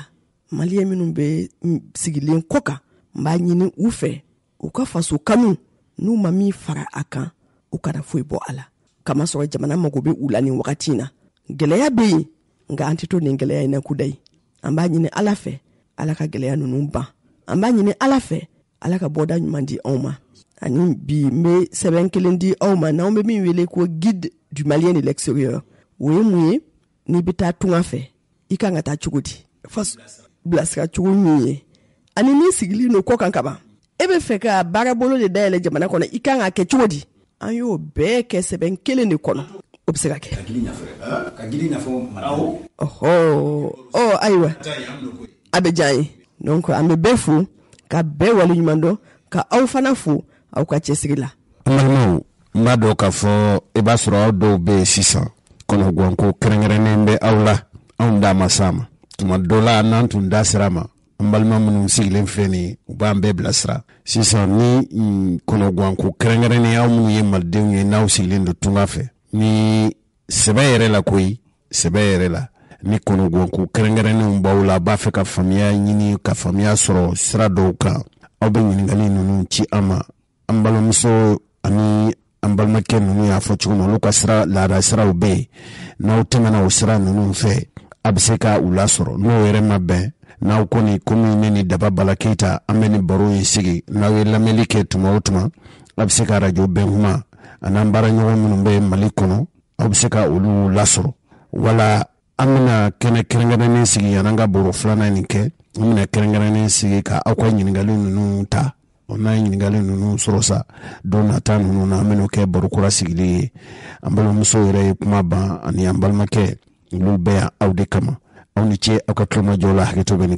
maliyɛ minw be sigilen kɔ kan n b'a ɲini u fɛ u ka faso kanu n'u ma min fara a kan u kana foyi bɔ a la kamasɔrɔ jamana mago be u la nin wagati na gwɛlɛya be yen nka an tɛ to nin gwɛlɛya ina kuda ye an b'a ɲini ala fɛ ala ka gwɛlɛya nunu ban an b'a ɲini ala fɛ ala ka bɔda ɲuman di anw ma ani bi n be sɛbɛn kelen di anw ma n'anw be min wele ko guide du malien de l'extérieur o ye mun ye n'i bɛ taa tunga fɛ i kan ka taa cogo di bilasira cogo min ye ani n'i sigilen don kɔ kan kaban e bɛ fɛ ka bolo de dayɛlɛ jamana kɔnɔ i kan ka kɛ cogo di an y'o bɛɛ kɛ sɛbɛn kelen de kɔnɔ o bɛ se ka kɛ ɔhɔ ɔ ayiwa a bɛ diya ye donc an bɛ bɛɛ fo ka bɛɛ waleɲuman dɔn ka aw fana fo aw ka cɛsiri la an balimaw n b'a dɔn k'a fɔ i b'a sɔrɔ aw dɔw bɛ yen sisan kɔnɔguwanko kɛrɛnkɛrɛnnen bɛ aw la anw da ma s'a ma tuma dɔ la n'an tun da sira ma an balima minnu sigilen filɛ nin u b'an bɛɛ bilasira sisan ni mm, kɔnɔguwanko kɛrɛnkɛrɛnnen aw minnu ye malidenw ye n'aw sigilen don tunga fɛ ni sɛbɛ yɛrɛ la koyi sɛbɛ yɛrɛ la ni kɔnɔguwanko kɛrɛnkɛrɛnnenw b'aw la a b'a fɛ ka faamuya ɲini ka faamuya sɔrɔ sira dɔw kan aw bɛ ɲininkali ninnu ci an ma an balimamuso ani an balimakɛ nunu y'a fɔ cogo min olu ka sira laada siraw bɛ yen n'aw tɛmɛna o sira ninnu fɛ a bɛ se ka u lasɔrɔ n'o yɛrɛ ma bɛn n'aw kɔni komi ne ni daba bala keyita an bɛ nin baro in sigi n'aw ye lamɛnni kɛ tuma o tuma a bɛ se ka arajo bɛn kuma an'an baaraɲɔgɔn minnu bɛ mali kɔnɔ aw bɛ se ka olu lasɔrɔ wala an bɛna kɛnɛ kɛrɛnkɛrɛnnen sigi yan'an ka baro filanan nin kɛ an bɛna kɛrɛnkɛrɛnnen sigi ka aw ka ɲininkali ninnu ta o n'a ɲiningali nunu sɔrɔ sa don nata nunu na an kɛ barokura sigili ye an balimamusow yɛrɛ ye kuma ban ani an balimakɛ olu bɛɛ yan aw de kama aw ni ce aw ka tulomajɔ la hakɛto bɛ ni